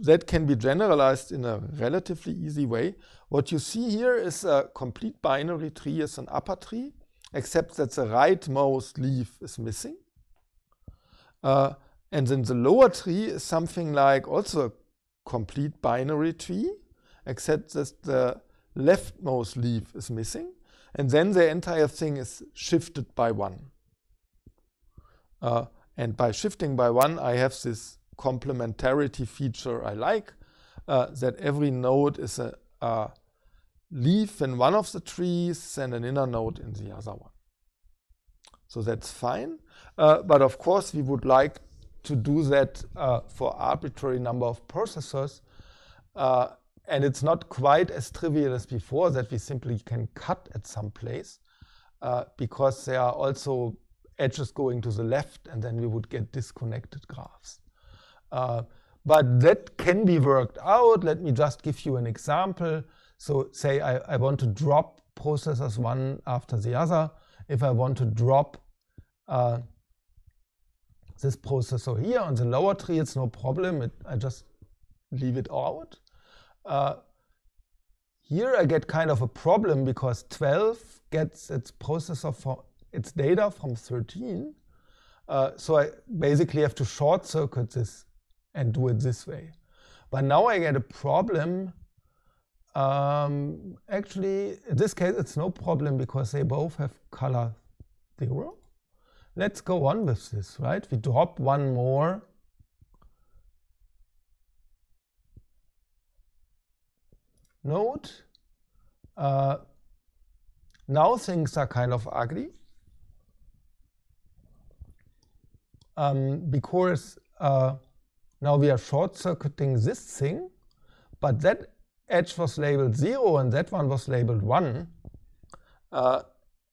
that can be generalized in a relatively easy way. What you see here is a complete binary tree is an upper tree, except that the rightmost leaf is missing. Uh, and then the lower tree is something like also a complete binary tree, except that the leftmost leaf is missing, and then the entire thing is shifted by one. Uh, and by shifting by one, I have this complementarity feature I like, uh, that every node is a, a leaf in one of the trees and an inner node in the other one. So that's fine. Uh, but of course, we would like to do that uh, for arbitrary number of processors. Uh, and it's not quite as trivial as before that we simply can cut at some place uh, because there are also edges going to the left and then we would get disconnected graphs. Uh, but that can be worked out. Let me just give you an example. So say I, I want to drop processes one after the other. If I want to drop uh, this processor here on the lower tree, it's no problem. It, I just leave it out. Uh, here I get kind of a problem because 12 gets its processor for its data from 13. Uh, so I basically have to short circuit this and do it this way. But now I get a problem. Um, actually, in this case, it's no problem because they both have color zero. Let's go on with this, right? We drop one more node. Uh, now things are kind of ugly um, because uh, now we are short-circuiting this thing, but that edge was labeled 0 and that one was labeled 1. Uh,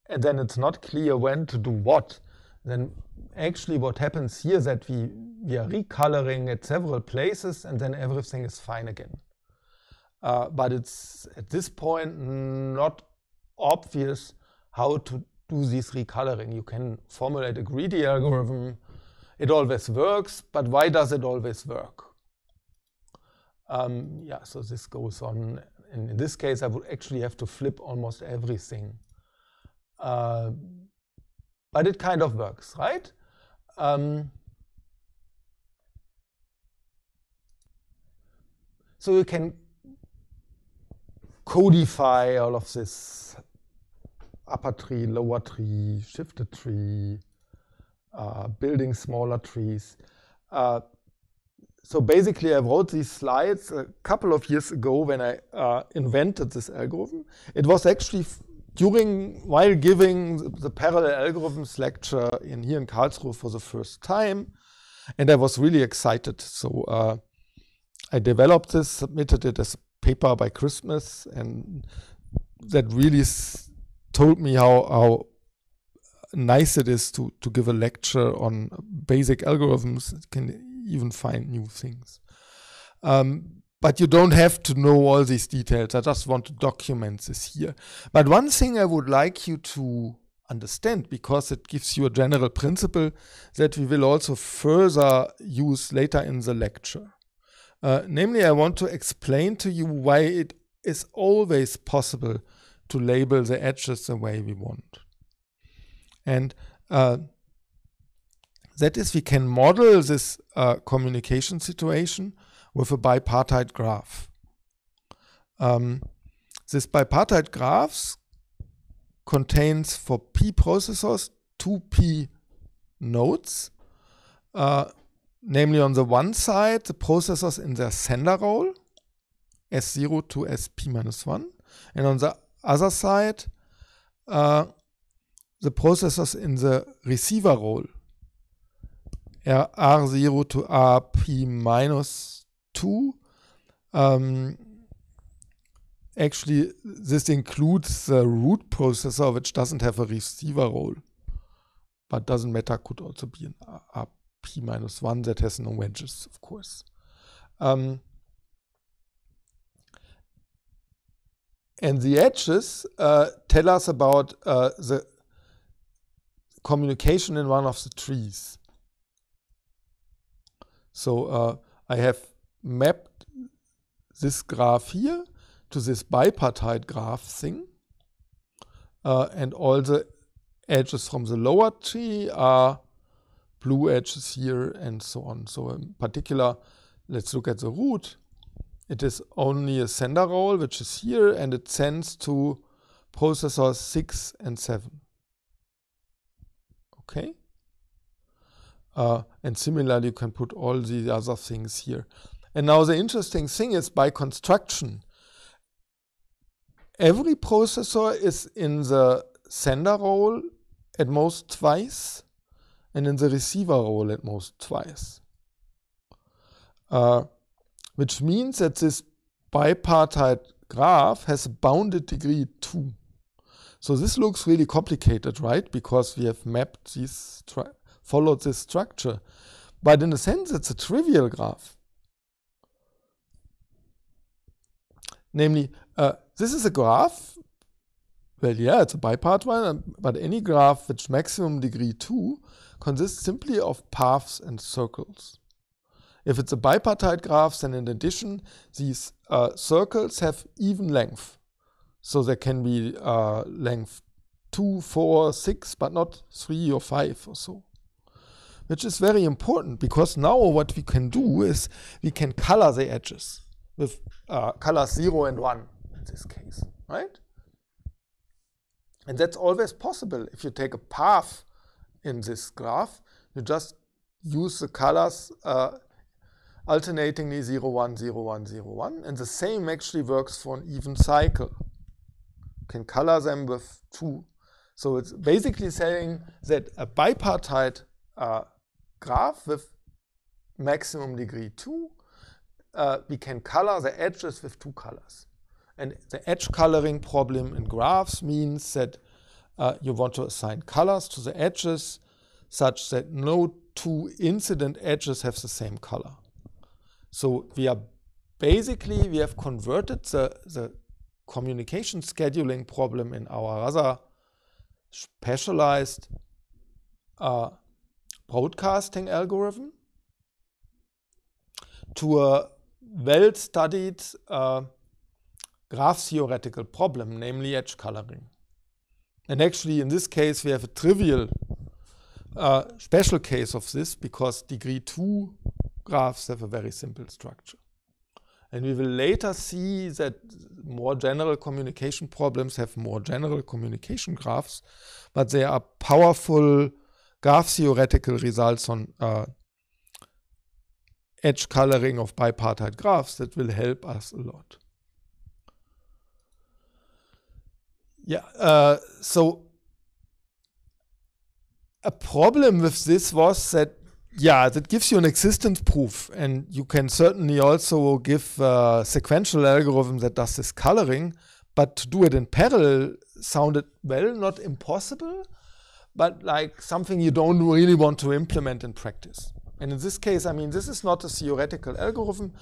and then it's not clear when to do what. Then actually what happens here that we, we are recoloring at several places and then everything is fine again. Uh, but it's at this point not obvious how to do this recoloring. You can formulate a greedy algorithm. It always works, but why does it always work? Um, yeah, so this goes on. And in this case, I would actually have to flip almost everything. Uh, but it kind of works, right? Um, so you can codify all of this upper tree, lower tree, shifted tree, uh, building smaller trees. Uh, so basically, I wrote these slides a couple of years ago when I uh, invented this algorithm. It was actually during while giving the, the parallel algorithms lecture in here in Karlsruhe for the first time, and I was really excited. So uh, I developed this, submitted it as a paper by Christmas, and that really told me how how nice it is to to give a lecture on basic algorithms. It can even find new things. Um, but you don't have to know all these details. I just want to document this here. But one thing I would like you to understand, because it gives you a general principle that we will also further use later in the lecture, uh, namely, I want to explain to you why it is always possible to label the edges the way we want. And uh, that is, we can model this uh, communication situation with a bipartite graph. Um, this bipartite graphs contains for P processors two P nodes, uh, namely on the one side, the processors in their sender role, S0 to SP-1, and on the other side, uh, the processors in the receiver role, R0 to RP-2. Um, actually, this includes the root processor, which doesn't have a receiver role, but doesn't matter, could also be an RP. p minus 1 that has no edges, of course. Um, and the edges uh, tell us about uh, the communication in one of the trees. So uh, I have mapped this graph here to this bipartite graph thing. Uh, and all the edges from the lower tree are blue edges here and so on. So in particular, let's look at the root. It is only a sender role, which is here, and it sends to processors 6 and 7. Okay? Uh, and similarly, you can put all the other things here. And now the interesting thing is by construction, every processor is in the sender role at most twice and in the receiver role at most twice. Uh, which means that this bipartite graph has a bounded degree 2. So this looks really complicated, right? Because we have mapped these, followed this structure. But in a sense, it's a trivial graph. Namely, uh, this is a graph. Well, yeah, it's a bipartite one, but any graph which maximum degree 2 consists simply of paths and circles. If it's a bipartite graph, then in addition, these uh, circles have even length. So there can be uh, length 2, 4, 6, but not 3 or 5 or so. Which is very important because now what we can do is we can color the edges with uh, colors 0 and 1 in this case, right? And that's always possible. If you take a path in this graph. You just use the colors uh, alternatingly 0, 1, 0, 1, 0, 1. And the same actually works for an even cycle. You can color them with 2. So it's basically saying that a bipartite uh, graph with maximum degree 2, uh, we can color the edges with two colors. And the edge coloring problem in graphs means that uh, you want to assign colors to the edges such that no two incident edges have the same color. So we are basically, we have converted the, the communication scheduling problem in our rather specialized uh, broadcasting algorithm to a well-studied uh, graph theoretical problem, namely edge coloring. And actually, in this case, we have a trivial uh, special case of this because degree 2 graphs have a very simple structure. And we will later see that more general communication problems have more general communication graphs, but they are powerful graph theoretical results on uh, edge coloring of bipartite graphs that will help us a lot. Yeah. Äh, uh, so a problem with this was that yeah, that gives you an existence proof, and you can certainly also give a uh, sequential algorithm that does this coloring. But to do it in parallel sounded well, not impossible, but like something you don't really want to implement in practice. And in this case, I mean, this is not a theoretical algorithm,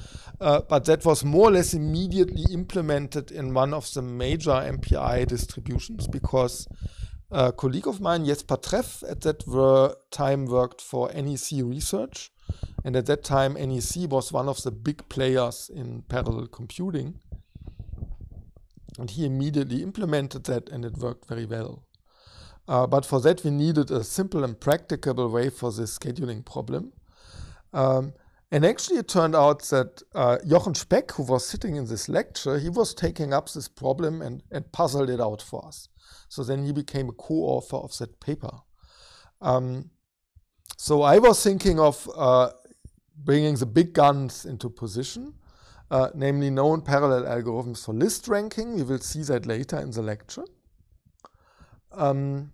uh, but that was more or less immediately implemented in one of the major MPI distributions because a colleague of mine, Jesper Treff, at that time worked for NEC Research. And at that time, NEC was one of the big players in parallel computing. And he immediately implemented that, and it worked very well. Uh, but for that, we needed a simple and practicable way for this scheduling problem. Um, and actually, it turned out that uh, Jochen Speck, who was sitting in this lecture, he was taking up this problem and, and puzzled it out for us. So then he became a co-author of that paper. Um, so I was thinking of uh, bringing the big guns into position, uh, namely known parallel algorithms for list ranking. We will see that later in the lecture. Um,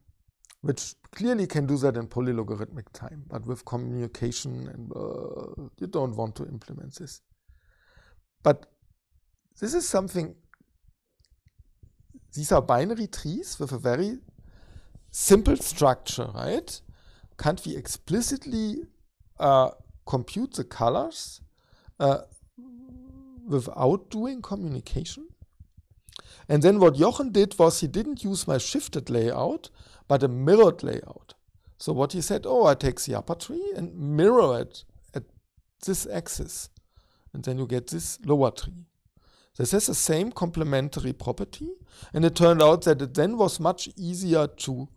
which clearly can do that in polylogarithmic time, but with communication, and, uh, you don't want to implement this. But this is something, these are binary trees with a very simple structure, right? Can't we explicitly uh, compute the colors uh, without doing communication? And then what Jochen did was he didn't use my shifted layout, but a mirrored layout. So what he said, oh, I take the upper tree and mirror it at this axis. And then you get this lower tree. This has the same complementary property. And it turned out that it then was much easier to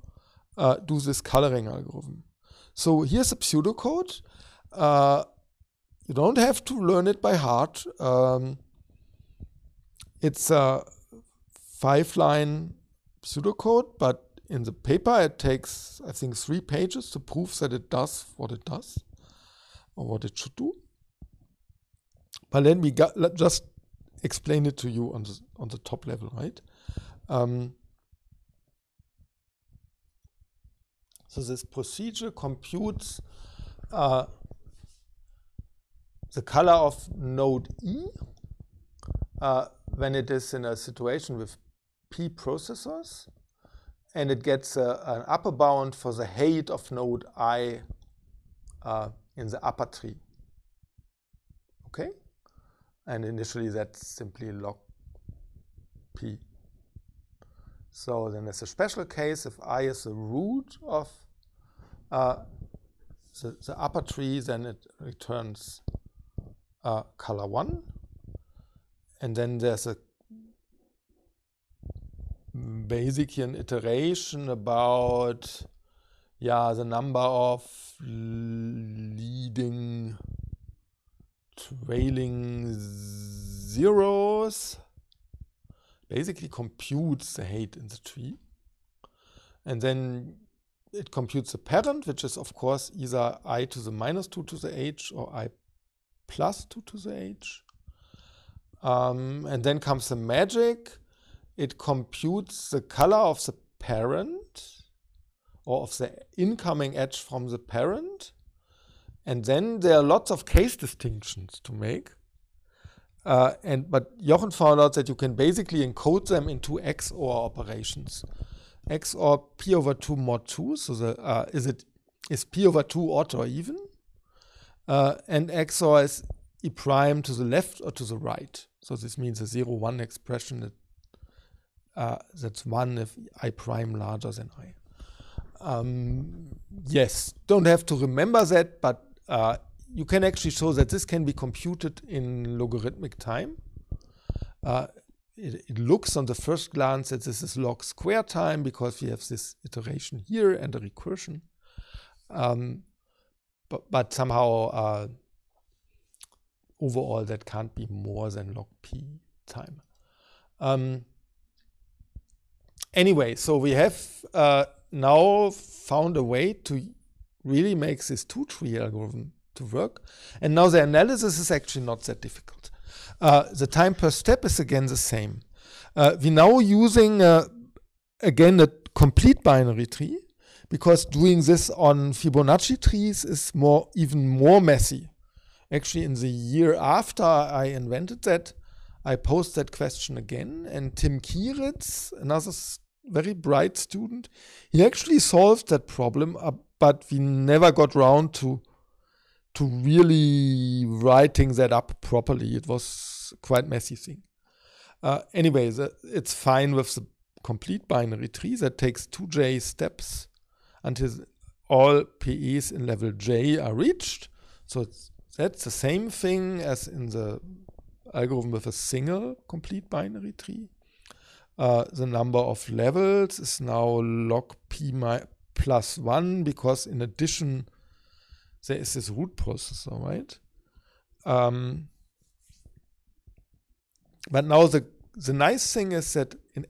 uh, do this coloring algorithm. So here's a pseudocode. Uh, you don't have to learn it by heart. Um, it's a uh, five line pseudocode, but in the paper it takes, I think, three pages to prove that it does what it does or what it should do. But let me got, let, just explain it to you on the, on the top level, right? Um, so this procedure computes uh, the color of node E uh, when it is in a situation with P processors, and it gets a, an upper bound for the height of node i uh, in the upper tree. Okay? And initially that's simply log p. So then there's a special case if i is the root of uh, the, the, upper tree, then it returns uh, color 1. And then there's a Basically, an iteration about yeah the number of leading trailing zeros basically computes the height in the tree and then it computes the parent which is of course either i to the minus 2 to the h or i plus 2 to the h um, and then comes the magic it computes the color of the parent or of the incoming edge from the parent. And then there are lots of case distinctions to make. Uh, and but Jochen found out that you can basically encode them into XOR operations. XOR P over 2 mod 2, so the, uh, is it is P over 2 odd or even? Uh, and XOR is E prime to the left or to the right. So this means a 0, 1 expression that uh, that's one if i prime larger than i. Um, yes, don't have to remember that, but uh, you can actually show that this can be computed in logarithmic time. Uh, it, it, looks on the first glance that this is log square time because we have this iteration here and a recursion. Um, but, but, somehow, uh, overall, that can't be more than log p time. Um, Anyway, so we have uh, now found a way to really make this two tree algorithm to work. And now the analysis is actually not that difficult. Uh, the time per step is again the same. Uh, we're now using, uh, again, a complete binary tree because doing this on Fibonacci trees is more even more messy. Actually, in the year after I invented that, I posed that question again, and Tim Kieritz, another very bright student. He actually solved that problem, uh, but we never got round to to really writing that up properly. It was quite messy thing. Uh, uh it's fine with the complete binary tree that takes 2j steps until all PEs in level j are reached. So that's the same thing as in the algorithm with a single complete binary tree. Uh, the number of levels is now log p plus 1 because in addition there is this root processor, right? Um, but now the, the nice thing is that in,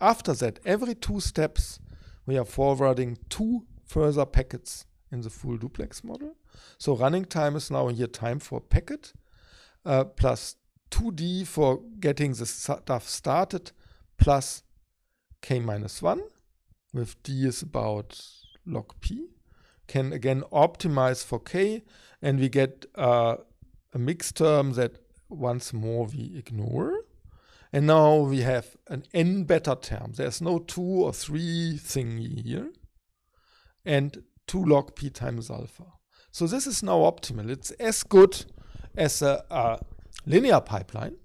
after that, every two steps, we are forwarding two further packets in the full duplex model. So running time is now here time for packet uh, plus 2D for getting the stuff started plus k minus 1 with d is about log p can again optimize for k and we get uh, a mixed term that once more we ignore and now we have an n better term there's no two or three thing here and 2 log p times alpha so this is now optimal it's as good as a, a linear pipeline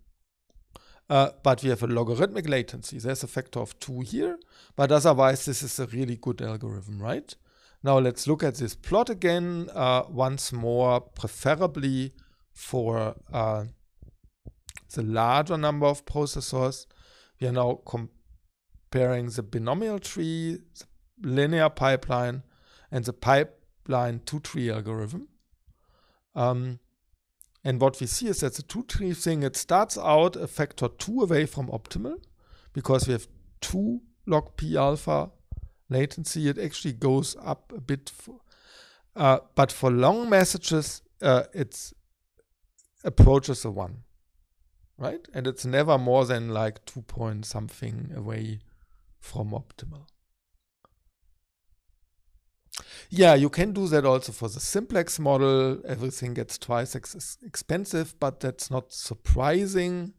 uh, but we have a logarithmic latency. There's a factor of 2 here, but otherwise this is a really good algorithm, right? Now let's look at this plot again uh, once more, preferably for uh, the larger number of processors. We are now comparing the binomial tree, the linear pipeline, and the pipeline two tree algorithm. Um, and what we see is that the two tree thing, it starts out a factor 2 away from optimal because we have 2 log p alpha latency. It actually goes up a bit. For, uh, but for long messages, uh, it approaches a 1, right? And it's never more than like 2 point something away from optimal. Yeah, you can do that also for the simplex model. Everything gets twice ex expensive, but that's not surprising.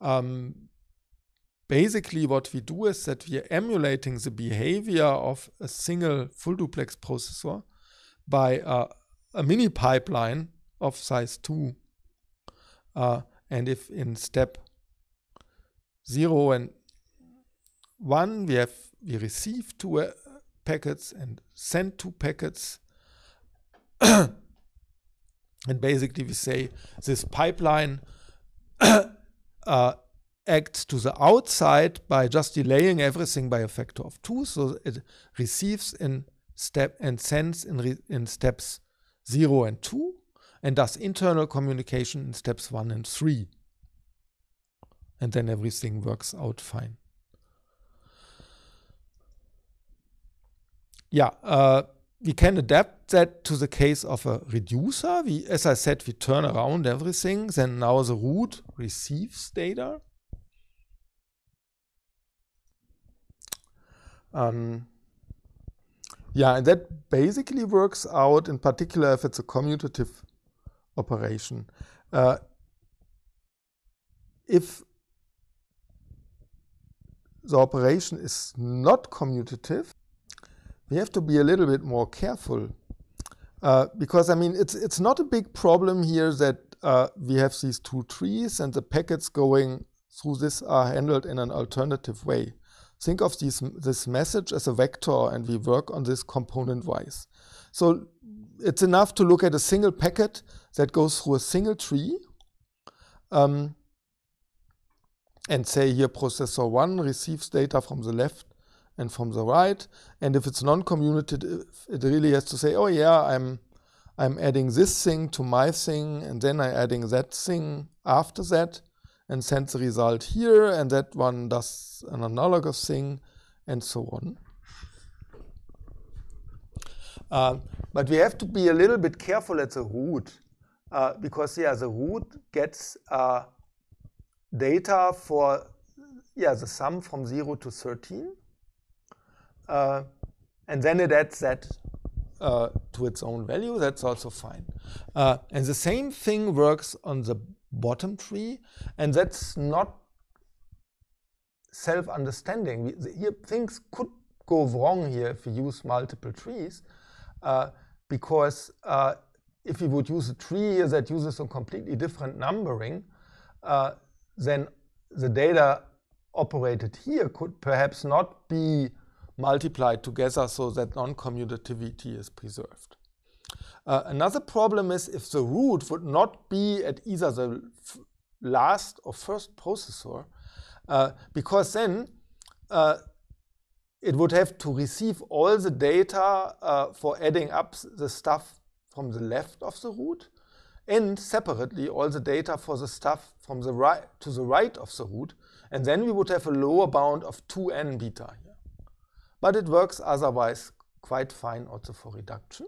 Um, basically, what we do is that we are emulating the behavior of a single full duplex processor by uh, a mini pipeline of size 2. Uh, and if in step 0 and 1 we have we receive two, uh, packets and send two packets. and basically, we say this pipeline uh, acts to the outside by just delaying everything by a factor of two. So it receives in step and sends in, in steps zero and two, and does internal communication in steps one and three. And then everything works out fine. yeah, uh, we can adapt that to the case of a reducer. We, as I said, we turn around everything. Then now the root receives data. Um, yeah, and that basically works out, in particular, if it's a commutative operation. Uh, if the operation is not commutative, we have to be a little bit more careful uh, because I mean it's it's not a big problem here that uh, we have these two trees and the packets going through this are handled in an alternative way. Think of this this message as a vector and we work on this component wise. So it's enough to look at a single packet that goes through a single tree um, and say here processor 1 receives data from the left and from the right. And if it's non-commutative, it really has to say, oh yeah, I'm, I'm adding this thing to my thing, and then I'm adding that thing after that, and send the result here, and that one does an analogous thing, and so on. Uh, but we have to be a little bit careful at the root, uh, because yeah, the root gets uh, data for yeah the sum from 0 to 13, uh, and then it adds that uh, to its own value, that's also fine. Uh, and the same thing works on the bottom tree, and that's not self-understanding. Things could go wrong here if we use multiple trees, uh, because uh, if we would use a tree here that uses a completely different numbering, uh, then the data operated here could perhaps not be multiplied together so that non-commutativity is preserved. Uh, another problem is if the root would not be at either the last or first processor, uh, because then uh, it would have to receive all the data uh, for adding up the stuff from the left of the root and separately all the data for the stuff from the right to the right of the root. And then we would have a lower bound of 2n beta but it works otherwise quite fine also for reduction.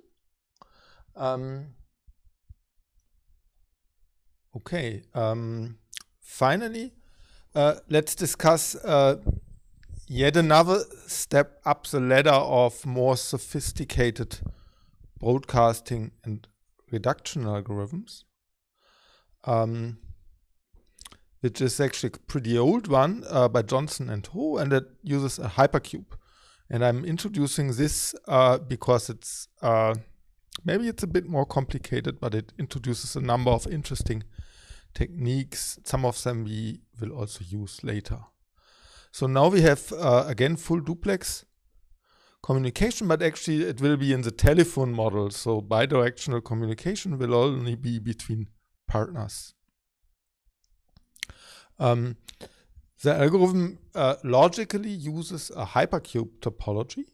Um, okay, um, finally, uh, let's discuss uh, yet another step up the ladder of more sophisticated broadcasting and reduction algorithms, um, which is actually a pretty old one uh, by Johnson and Ho, and it uses a hypercube. And I'm introducing this uh, because it's uh, maybe it's a bit more complicated, but it introduces a number of interesting techniques. Some of them we will also use later. So now we have uh, again full duplex communication, but actually it will be in the telephone model. So bidirectional communication will only be between partners. Um, the algorithm uh, logically uses a hypercube topology,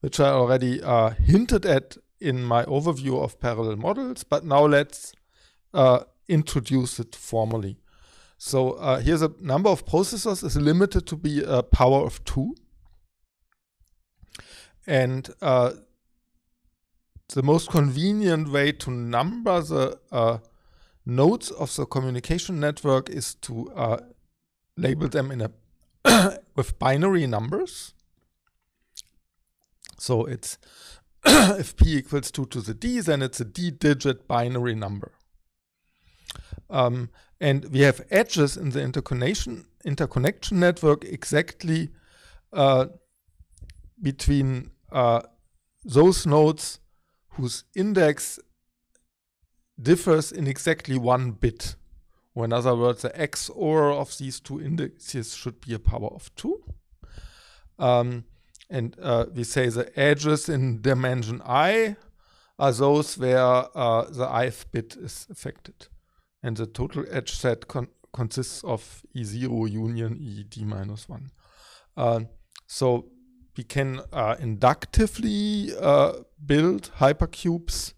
which I already uh, hinted at in my overview of parallel models, but now let's uh, introduce it formally. So uh, here's a number of processors is limited to be a power of two. And uh, the most convenient way to number the uh, nodes of the communication network is to uh, label them in a with binary numbers. So it's if p equals 2 to the d, then it's a d-digit binary number. Um, and we have edges in the interconnection interconnection network exactly uh, between uh, those nodes whose index differs in exactly one bit. Or in other words, the XOR of these two indices should be a power of 2. Um, and uh, we say the edges in dimension i are those where uh, the ith bit is affected. And the total edge set con consists of E0 union ED minus 1. Uh, so we can uh, inductively uh, build hypercubes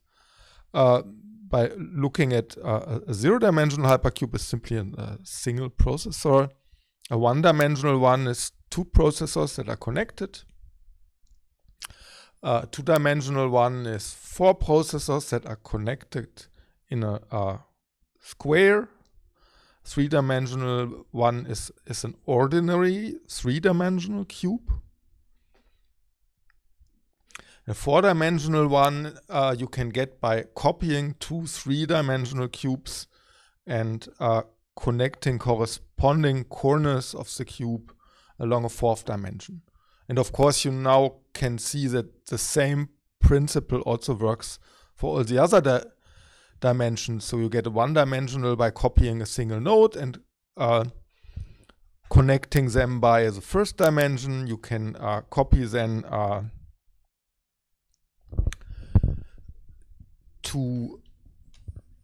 uh, by looking at uh, a zero-dimensional hypercube is simply an, a single processor. A one-dimensional one is two processors that are connected. A uh, two-dimensional one is four processors that are connected in a, a square. Three-dimensional one is, is an ordinary three-dimensional cube. A four-dimensional one uh, you can get by copying two three-dimensional cubes and uh, connecting corresponding corners of the cube along a fourth dimension. And of course, you now can see that the same principle also works for all the other di dimensions. So you get a one-dimensional by copying a single node and uh, connecting them by the first dimension. You can uh, copy then uh, two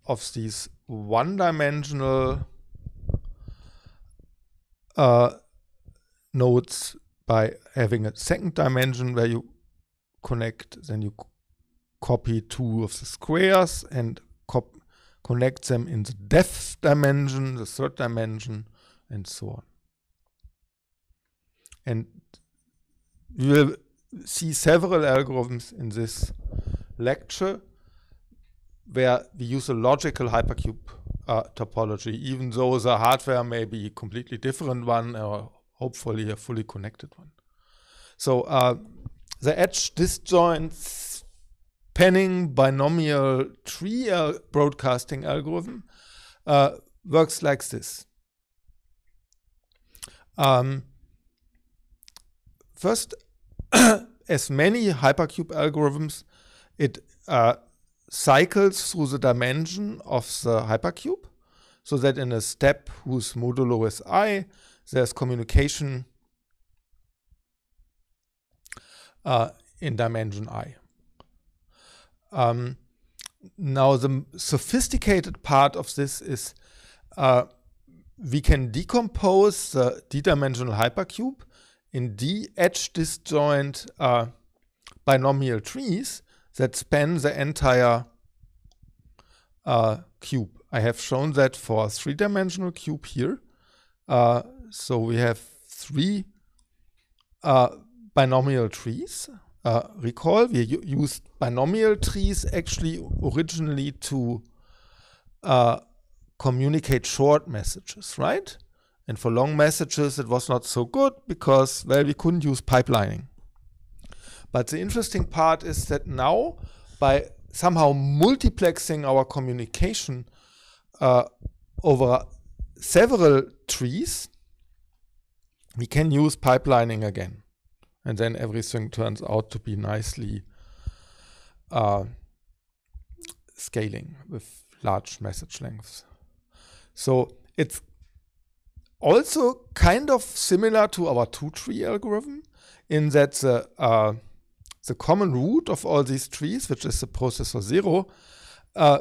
of these one-dimensional uh, nodes by having a second dimension where you connect, then you copy two of the squares and connect them in the depth dimension, the third dimension, and so on. And we will see several algorithms in this lecture where we use a logical hypercube uh, topology, even though the hardware may be a completely different one or uh, hopefully a fully connected one. So uh, the edge disjoint panning binomial tree uh, broadcasting algorithm uh, works like this. Um, first, as many hypercube algorithms, it uh, cycles through the dimension of the hypercube so that in a step whose modulo is i, there's communication uh, in dimension i. Um, now the sophisticated part of this is uh, we can decompose the d-dimensional hypercube in d edge disjoint uh, binomial trees that span the entire uh, cube. I have shown that for three-dimensional cube here. Uh, so we have three uh, binomial trees. Uh, recall, we used binomial trees actually originally to uh, communicate short messages, right? And for long messages, it was not so good because, well, we couldn't use pipelining. But the interesting part is that now, by somehow multiplexing our communication uh, over several trees, we can use pipelining again. And then everything turns out to be nicely uh, scaling with large message lengths. So it's also kind of similar to our two tree algorithm in that the uh, the common root of all these trees, which is the processor zero, uh,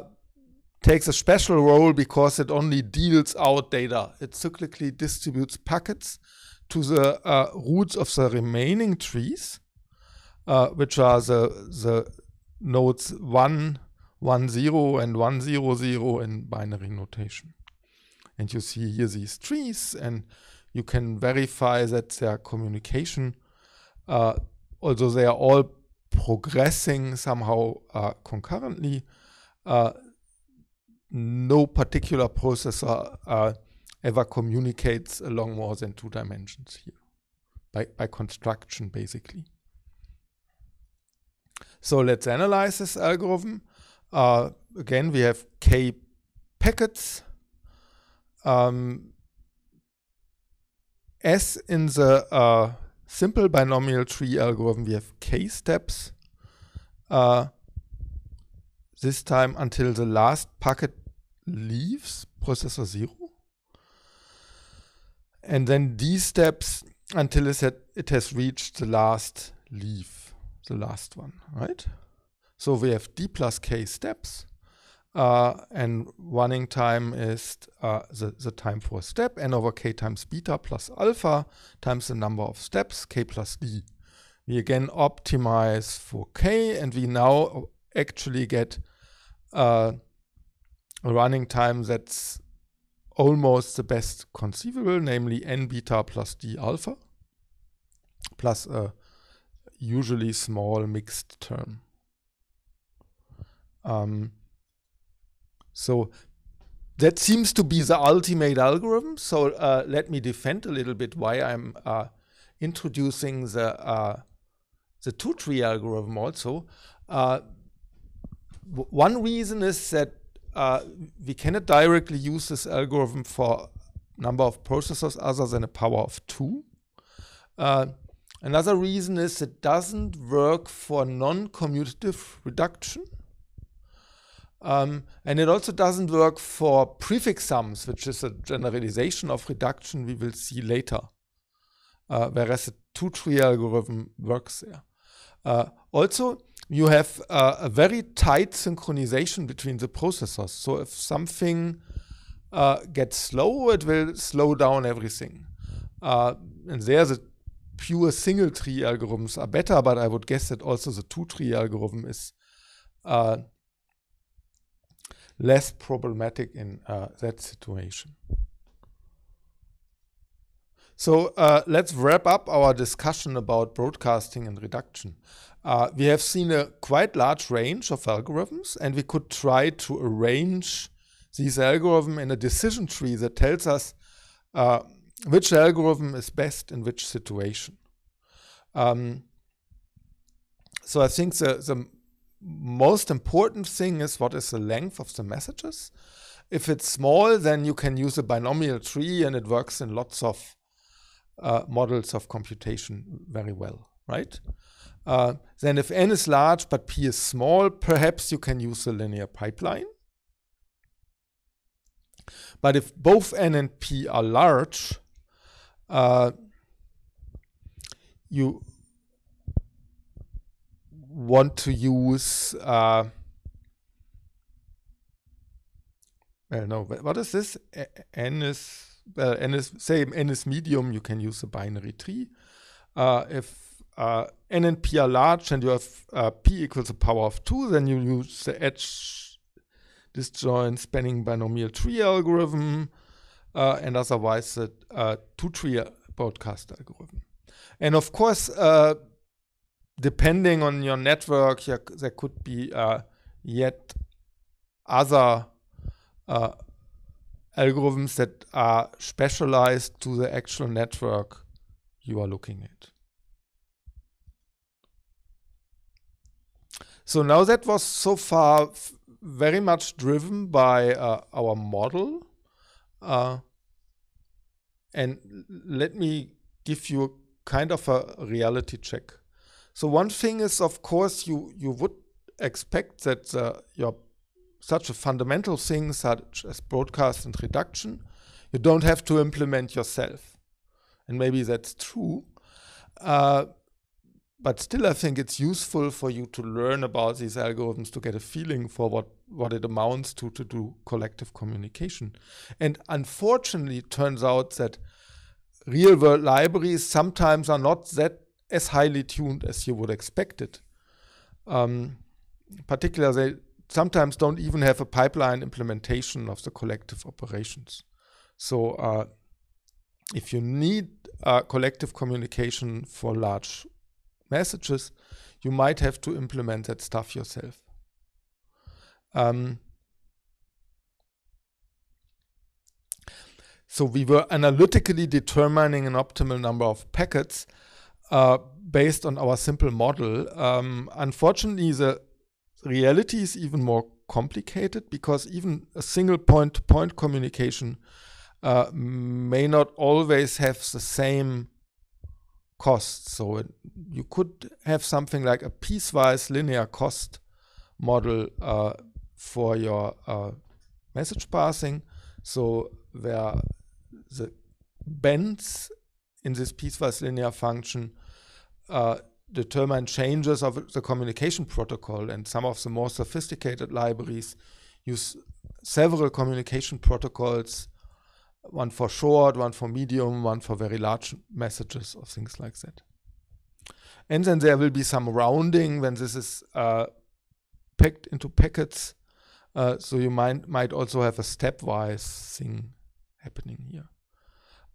takes a special role because it only deals out data. It cyclically distributes packets to the uh, roots of the remaining trees, uh, which are the, the nodes 1, 1, 0, and 1, 0, 0 in binary notation. And you see here these trees, and you can verify that their communication uh, also they are all progressing somehow uh, concurrently. Uh, no particular processor uh, ever communicates along more than two dimensions here, by, by construction basically. So let's analyze this algorithm. Uh, again, we have k packets. Um, S in the uh, simple binomial tree algorithm, we have k steps. Uh, this time until the last packet leaves processor 0. And then these steps until it has reached the last leaf, the last one, right? So we have d plus k steps. Uh, and running time is uh, the, the time for a step, n over k times beta plus alpha times the number of steps, k plus d. We again optimize for k, and we now actually get uh, a running time that's almost the best conceivable, namely n beta plus d alpha plus a usually small mixed term. Um, so that seems to be the ultimate algorithm. So uh, let me defend a little bit why I'm uh, introducing the uh, the two tree algorithm also. Uh, one reason is that uh, we cannot directly use this algorithm for number of processors other than a power of two. Uh, another reason is it doesn't work for non-commutative reduction. Um, and it also doesn't work for prefix sums, which is a generalization of reduction we will see later, uh, whereas the two-tree algorithm works there. Uh, also, you have uh, a very tight synchronization between the processors. So if something uh, gets slow, it will slow down everything. Uh, and there the pure single-tree algorithms are better, but I would guess that also the two-tree algorithm is uh, less problematic in uh, that situation. So uh, let's wrap up our discussion about broadcasting and reduction. Uh, we have seen a quite large range of algorithms, and we could try to arrange these algorithms in a decision tree that tells us uh, which algorithm is best in which situation. Um, so I think the, the most important thing is what is the length of the messages. If it's small, then you can use a binomial tree and it works in lots of uh, models of computation very well, right? Uh, then if n is large but p is small, perhaps you can use a linear pipeline. But if both n and p are large, uh, you want to use uh, no. what is this n is well uh, n is same n is medium you can use a binary tree uh, if uh, n and p are large and you have uh, p equals the power of two then you use the edge disjoint spanning binomial tree algorithm uh, and otherwise the two tree broadcast algorithm and of course depending on your network, there could be uh, yet other uh, algorithms that are specialized to the actual network you are looking at. So now that was so far very much driven by uh, our model. Uh, and let me give you kind of a reality check. So one thing is, of course, you you would expect that uh, your such a fundamental thing such as broadcast and reduction, you don't have to implement yourself, and maybe that's true. Uh, but still, I think it's useful for you to learn about these algorithms to get a feeling for what, what it amounts to to do collective communication. And unfortunately, it turns out that real world libraries sometimes are not that as highly tuned as you would expect it. Um, particularly, they sometimes don't even have a pipeline implementation of the collective operations. So uh, if you need uh, collective communication for large messages, you might have to implement that stuff yourself. Um, so we were analytically determining an optimal number of packets uh, based on our simple model. Um, unfortunately, the reality is even more complicated because even a single point to point communication uh, may not always have the same costs. So it, you could have something like a piecewise linear cost model uh, for your uh, message passing. So where the bends in this piecewise linear function uh, determine changes of the communication protocol and some of the more sophisticated libraries use several communication protocols one for short one for medium one for very large messages or things like that and then there will be some rounding when this is uh, packed into packets uh, so you might might also have a stepwise thing happening here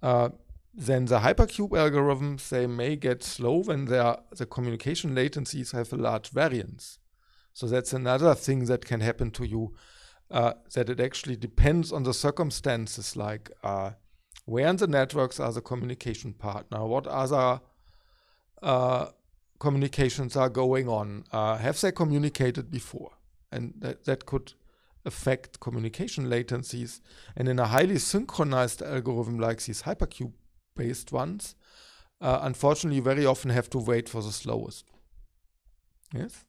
uh, then the hypercube algorithms, they may get slow when their, the communication latencies have a large variance. So that's another thing that can happen to you, uh, that it actually depends on the circumstances, like uh, where in the networks are the communication partner, what other uh, communications are going on, uh, have they communicated before? And that, that could affect communication latencies. And in a highly synchronized algorithm like these hypercube based ones, uh, unfortunately, you very often have to wait for the slowest. Yes?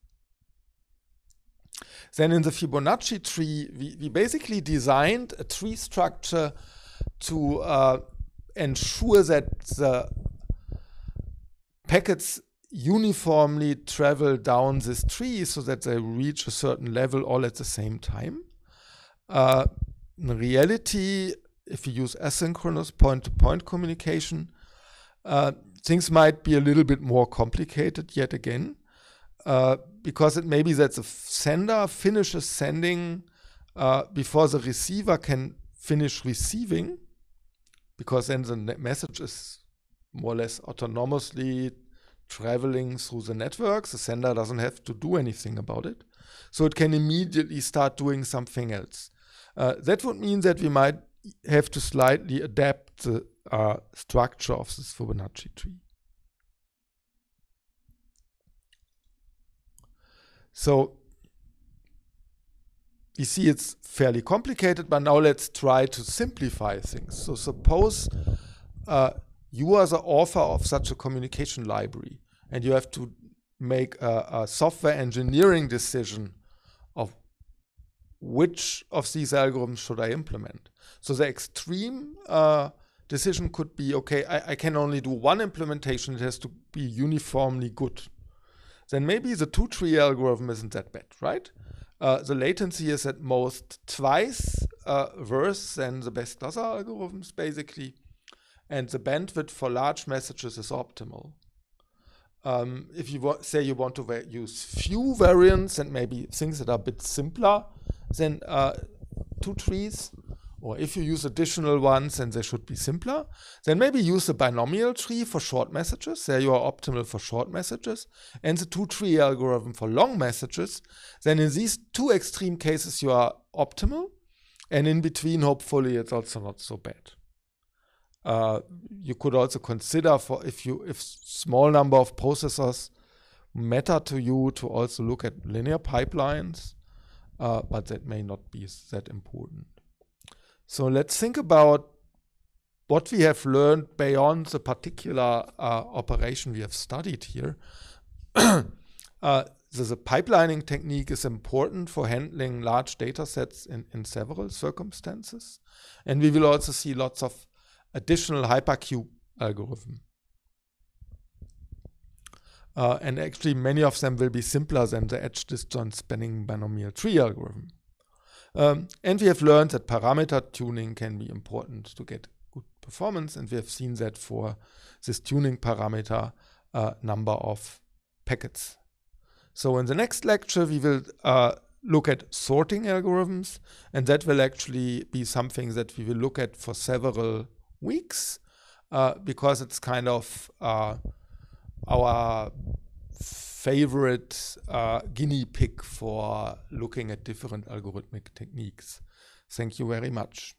Then in the Fibonacci tree, we, we basically designed a tree structure to uh, ensure that the packets uniformly travel down this tree so that they reach a certain level all at the same time. Uh, in reality, if you use asynchronous point-to-point -point communication, uh, things might be a little bit more complicated yet again, uh, because it may be that the sender finishes sending uh, before the receiver can finish receiving, because then the message is more or less autonomously traveling through the network. The sender doesn't have to do anything about it. So it can immediately start doing something else. Uh, that would mean that we might have to slightly adapt the uh, structure of this Fibonacci tree. So you see it's fairly complicated, but now let's try to simplify things. So suppose uh, you are the author of such a communication library and you have to make a, a software engineering decision which of these algorithms should I implement? So the extreme uh, decision could be, okay, I, I, can only do one implementation. It has to be uniformly good. Then maybe the two tree algorithm isn't that bad, right? Uh, the latency is at most twice uh, worse than the best cluster algorithms, basically. And the bandwidth for large messages is optimal. Um, if you say you want to use few variants and maybe things that are a bit simpler, then uh, two trees, or if you use additional ones, then they should be simpler. Then maybe use the binomial tree for short messages. There you are optimal for short messages. And the two tree algorithm for long messages. Then in these two extreme cases, you are optimal. And in between, hopefully, it's also not so bad. Uh, you could also consider for if you if small number of processors matter to you to also look at linear pipelines uh, but that may not be that important. So let's think about what we have learned beyond the particular uh, operation we have studied here. uh, so the pipelining technique is important for handling large data sets in, in several circumstances. And we will also see lots of additional hypercube algorithm uh, and actually, many of them will be simpler than the edge distance spanning binomial tree algorithm. Um, and we have learned that parameter tuning can be important to get good performance. And we have seen that for this tuning parameter uh, number of packets. So in the next lecture, we will uh, look at sorting algorithms. And that will actually be something that we will look at for several weeks uh, because it's kind of uh, our favorite uh, guinea pig for looking at different algorithmic techniques. Thank you very much.